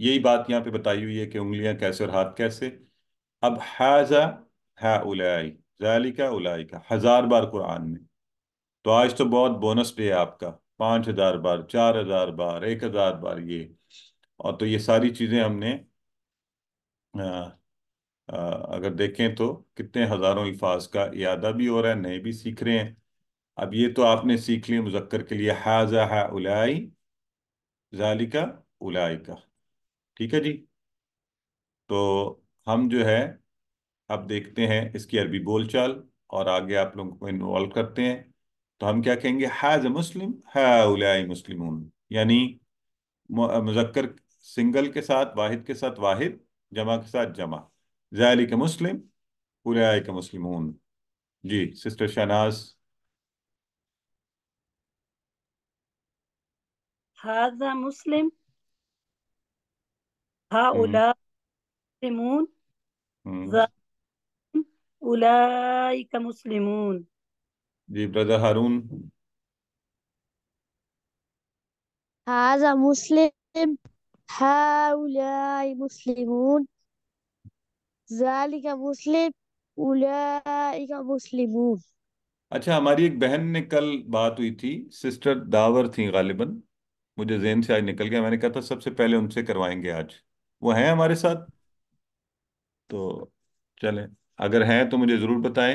यही बात यहाँ पे बताई हुई है कि उंगलियां कैसे और हाथ कैसे अब हाजा है उलाई जालिका उलाइका हज़ार बार कुरान में तो आज तो बहुत बोनस डे है आपका पांच हज़ार बार चार हज़ार बार एक हज़ार बार ये और तो ये सारी चीज़ें हमने आ, आ, अगर देखें तो कितने हज़ारों अल्फाज का इरादा भी हो रहा है नए भी सीख रहे हैं अब ये तो आपने सीख लिया मुजक्कर के लिए हाजा है उलाई जालिका का ठीक है जी तो हम जो है अब देखते हैं इसकी अरबी बोलचाल और आगे आप लोगों को इन्वॉल्व करते हैं तो हम क्या कहेंगे हैज ए मुस्लिम है मुस्लिम यानी मुजक्कर सिंगल के साथ वाहिद के साथ वाहिद जमा के साथ जमा जैली के मुस्लिम उलाई के मुस्लिम जी सिस्टर शहनाज हाजा मुस्लिम هؤلاء مسلمون أولئك مسلمون دي ब्रदर هارون هذا مسلم هؤلاء مسلمون ذلك مسلم أولئك مسلمون अच्छा हमारी एक बहन ने कल बात हुई थी सिस्टर दावर थी गालिबन मुझे जेन से आज निकल गया मैंने कहा था सबसे पहले उनसे करवाएंगे आज वो है हमारे साथ तो चले अगर हैं तो मुझे ज़रूर बताएं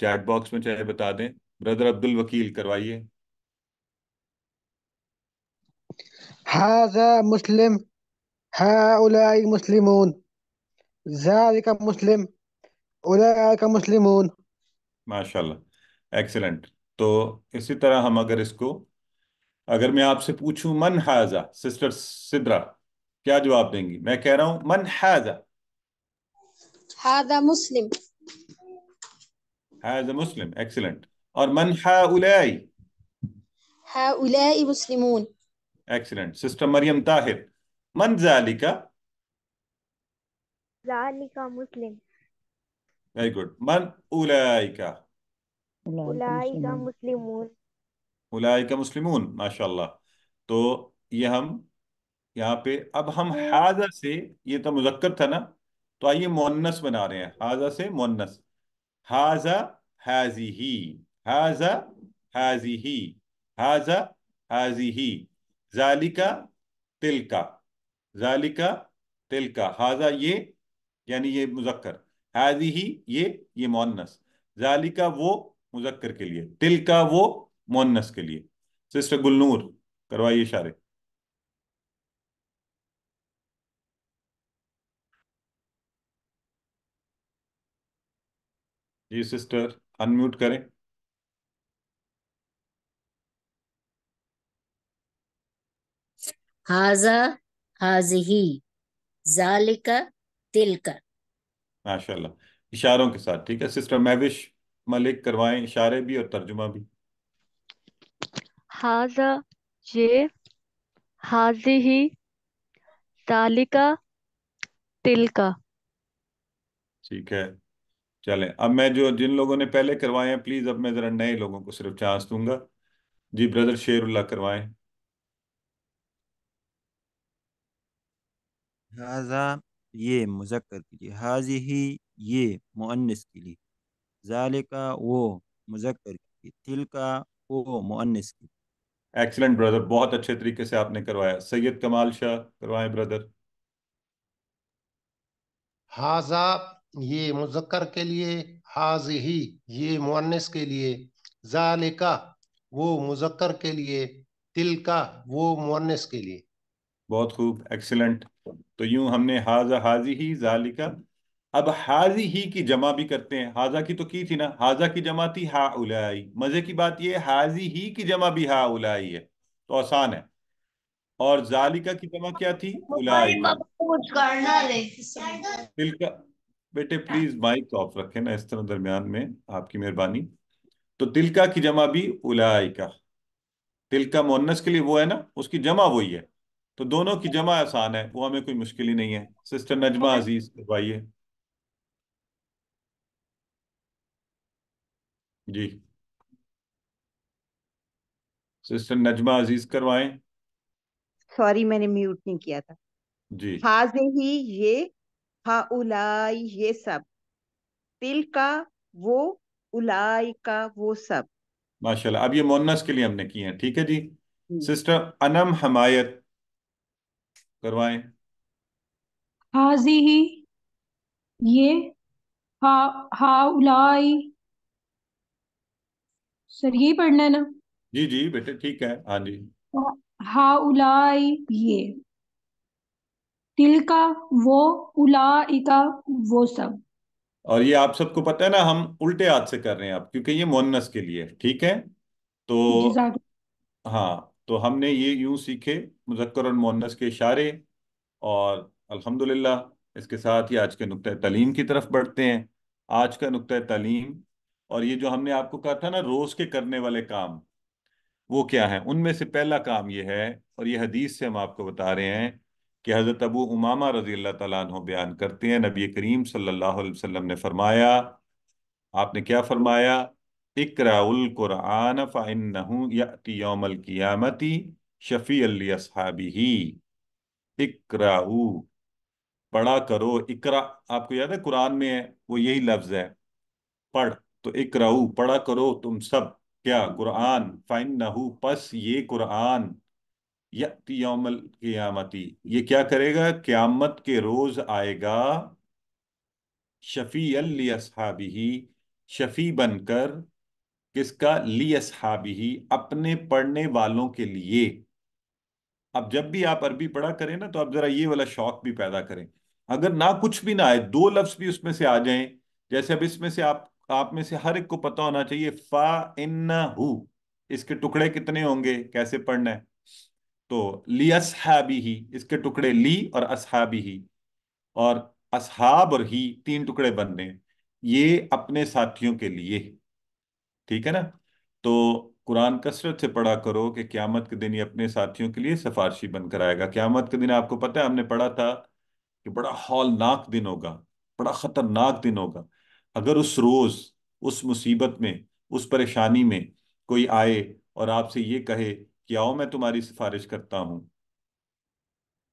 चैट बॉक्स में चाहे बता दें ब्रदर अब्दुल वकील करवाइए हाजा मुस्लिम हाउलाई मुस्लिमून मुस्लिम मुस्लिमून माशाल्लाह एक्सीलेंट तो इसी तरह हम अगर इसको अगर मैं आपसे पूछूं मन हाजा सिस्टर सिद्रा क्या जवाब देंगी मैं कह रहा हूं मन हाजा हाजा मुस्लिम हाजा मुस्लिम एक्सीलेंट और मन उलाई हाउलाई उलाई मुस्लिमून एक्सीलेंट सिस्टर मरियम ताहिर मन जालिका जालिका मुस्लिम वेरी गुड मन उलाइका उलाइका मुस्लिमून उलाइका मुस्लिमून माशाल्लाह तो ये हम यहाँ पे अब हम हाजा से ये तो मुजक्कर था ना तो आइए मोनस बना रहे हैं हाजा से मोनस हाजा हाजी ही हाजा हाजी ही हाजा हाजी ही जालिका तिलका जालिका तिलका हाजा ये यानी ये मुजक्कर हाजी ही ये ये मोनस जालिका वो मुजक्कर के लिए तिलका वो मोनस के लिए सिस्टर गुलनूर करवाइए इशारे जी सिस्टर अनम्यूट करें हाजा हाजही जालिका तिलका माशाल्लाह इशारों के साथ ठीक है सिस्टर मैविश मलिक करवाएं इशारे भी और तर्जुमा भी हाजा ये हाजही जालिका तिलका ठीक है चले अब मैं जो जिन लोगों ने पहले करवाए हैं प्लीज़ अब मैं ज़रा नए लोगों को सिर्फ चांस दूंगा जी ब्रदर शेरुल्ला करवाएं हाजा ये मुजक्कर के लिए हाजी ही ये मुअन्नस के लिए जालिका वो मुजक्कर के लिए तिलका वो मुअन्नस के लिए एक्सीलेंट ब्रदर बहुत अच्छे तरीके से आपने करवाया सैयद कमाल शाह करवाएं ब्रदर हाजा ये मुजक्कर के लिए हाज ही ये मुनस के लिए जालिका वो मुजक्कर के लिए तिल का वो मुनस के लिए बहुत खूब एक्सीलेंट तो यूं हमने हाजा हाजी ही जालिका अब हाजी ही की जमा भी करते हैं हाजा की तो की थी ना हाजा की जमा थी हा उलाई मजे की बात ये हाजी ही की जमा भी हा उलाई है तो आसान है और जालिका की जमा क्या थी उलाई तिल बेटे प्लीज माइक ऑफ रखें ना इस तरह दरमियान में आपकी मेहरबानी तो तिलका की जमा भी उलाई का तिलका मोनस के लिए वो है ना उसकी जमा वही है तो दोनों की हाँ। जमा आसान है वो हमें कोई मुश्किल ही नहीं है सिस्टर नजमा अजीज करवाइये जी सिस्टर नजमा अजीज करवाएं सॉरी मैंने म्यूट नहीं किया था जी हाजे ही ये हा उलाई ये सब तिल का वो उलाई का वो सब माशाल्लाह अब ये मोनस के लिए हमने किए हैं ठीक है जी हम्म। सिस्टर अनम हमायत करवाए हाजी ही ये हा हा उलाई सर यही पढ़ना है ना जी जी बेटे ठीक है हाँ जी हा उलाई ये तिलका वो उलाइका वो सब और ये आप सबको पता है ना हम उल्टे हाथ से कर रहे हैं आप क्योंकि ये मोनस के लिए ठीक है तो हाँ तो हमने ये यूं सीखे मुजक्कर और मोनस के इशारे और अल्हम्दुलिल्लाह इसके साथ ही आज के नुक़ तलीम की तरफ बढ़ते हैं आज का नुक़ तलीम और ये जो हमने आपको कहा था ना रोज़ के करने वाले काम वो क्या है उनमें से पहला काम ये है और ये हदीस से हम आपको बता रहे हैं कि हज़रत अबू उमामा रज़ी अल्लाह तु बयान करते हैं नबी करीम सल्लल्लाहु अलैहि वसल्लम ने फरमाया आपने क्या फरमाया इकराउलकुरान फ़ानहूमल क़ियामती शफ़ी अली ही इकराऊ पढ़ा करो इकरा आपको याद है कुरान में है वो यही लफ्ज़ है पढ़ तो इकराऊ पढ़ा करो तुम सब क्या कुरान नहू पस ये कुरान यति यौमल क़ियामती ये क्या करेगा क्यामत के रोज आएगा शफ़ी अस्हाबी शफ़ी बनकर किसका ली असहाबी अपने पढ़ने वालों के लिए अब जब भी आप अरबी पढ़ा करें ना तो आप जरा ये वाला शौक भी पैदा करें अगर ना कुछ भी ना आए दो लफ्ज भी उसमें से आ जाएं जैसे अब इसमें से आप आप में से हर एक को पता होना चाहिए फा इन्ना हु इसके टुकड़े कितने होंगे कैसे पढ़ना है तो ली असहाबी ही इसके टुकड़े ली और असहाबी ही और असहाब और ही तीन टुकड़े बन रहे ये अपने साथियों के लिए ठीक है ना तो कुरान कसरत से पढ़ा करो कि क्यामत के दिन ये अपने साथियों के लिए सिफारशी बनकर आएगा क्यामत के दिन आपको पता है हमने पढ़ा था कि बड़ा हौलनाक दिन होगा बड़ा खतरनाक दिन होगा अगर उस रोज उस मुसीबत में उस परेशानी में कोई आए और आपसे ये कहे कि आओ मैं तुम्हारी सिफारिश करता हूँ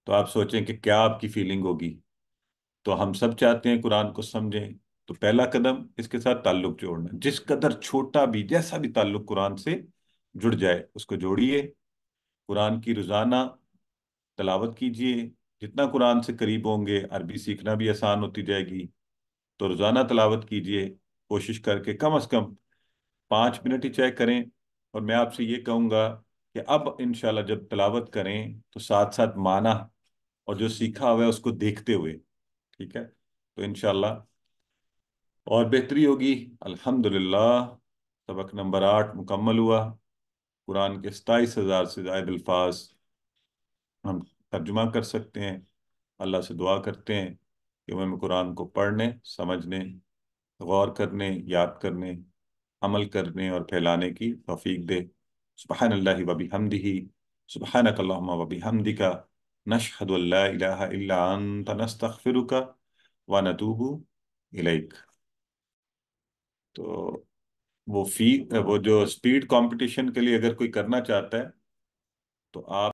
तो आप सोचें कि क्या आपकी फीलिंग होगी तो हम सब चाहते हैं कुरान को समझें तो पहला कदम इसके साथ ताल्लुक जोड़ना जिस कदर छोटा भी जैसा भी ताल्लुक कुरान से जुड़ जाए उसको जोड़िए कुरान की रोज़ाना तलावत कीजिए जितना कुरान से करीब होंगे अरबी सीखना भी आसान होती जाएगी तो रोज़ाना तलावत कीजिए कोशिश करके कम अज़ कम पाँच मिनट ही चेक करें और मैं आपसे ये कहूँगा कि अब इनशाला जब तलावत करें तो साथ साथ माना और जो सीखा हुआ है उसको देखते हुए ठीक है तो इनशाला और बेहतरी होगी अल्हम्दुलिल्लाह सबक नंबर आठ मुकम्मल हुआ कुरान के सताईस हज़ार से ज़ायद अल्फाज हम तर्जुमा कर सकते हैं अल्लाह से दुआ करते हैं कि हम कुरान को पढ़ने समझने गौर करने याद करने अमल करने और फैलाने की तोफ़ी दे سبحان الله وبحمده سبحانك اللهم وبحمدك نشهد ان لا اله الا انت نستغفرك ونتوب اليك तो वो फी वो जो स्पीड कंपटीशन के लिए अगर कोई करना चाहता है तो आप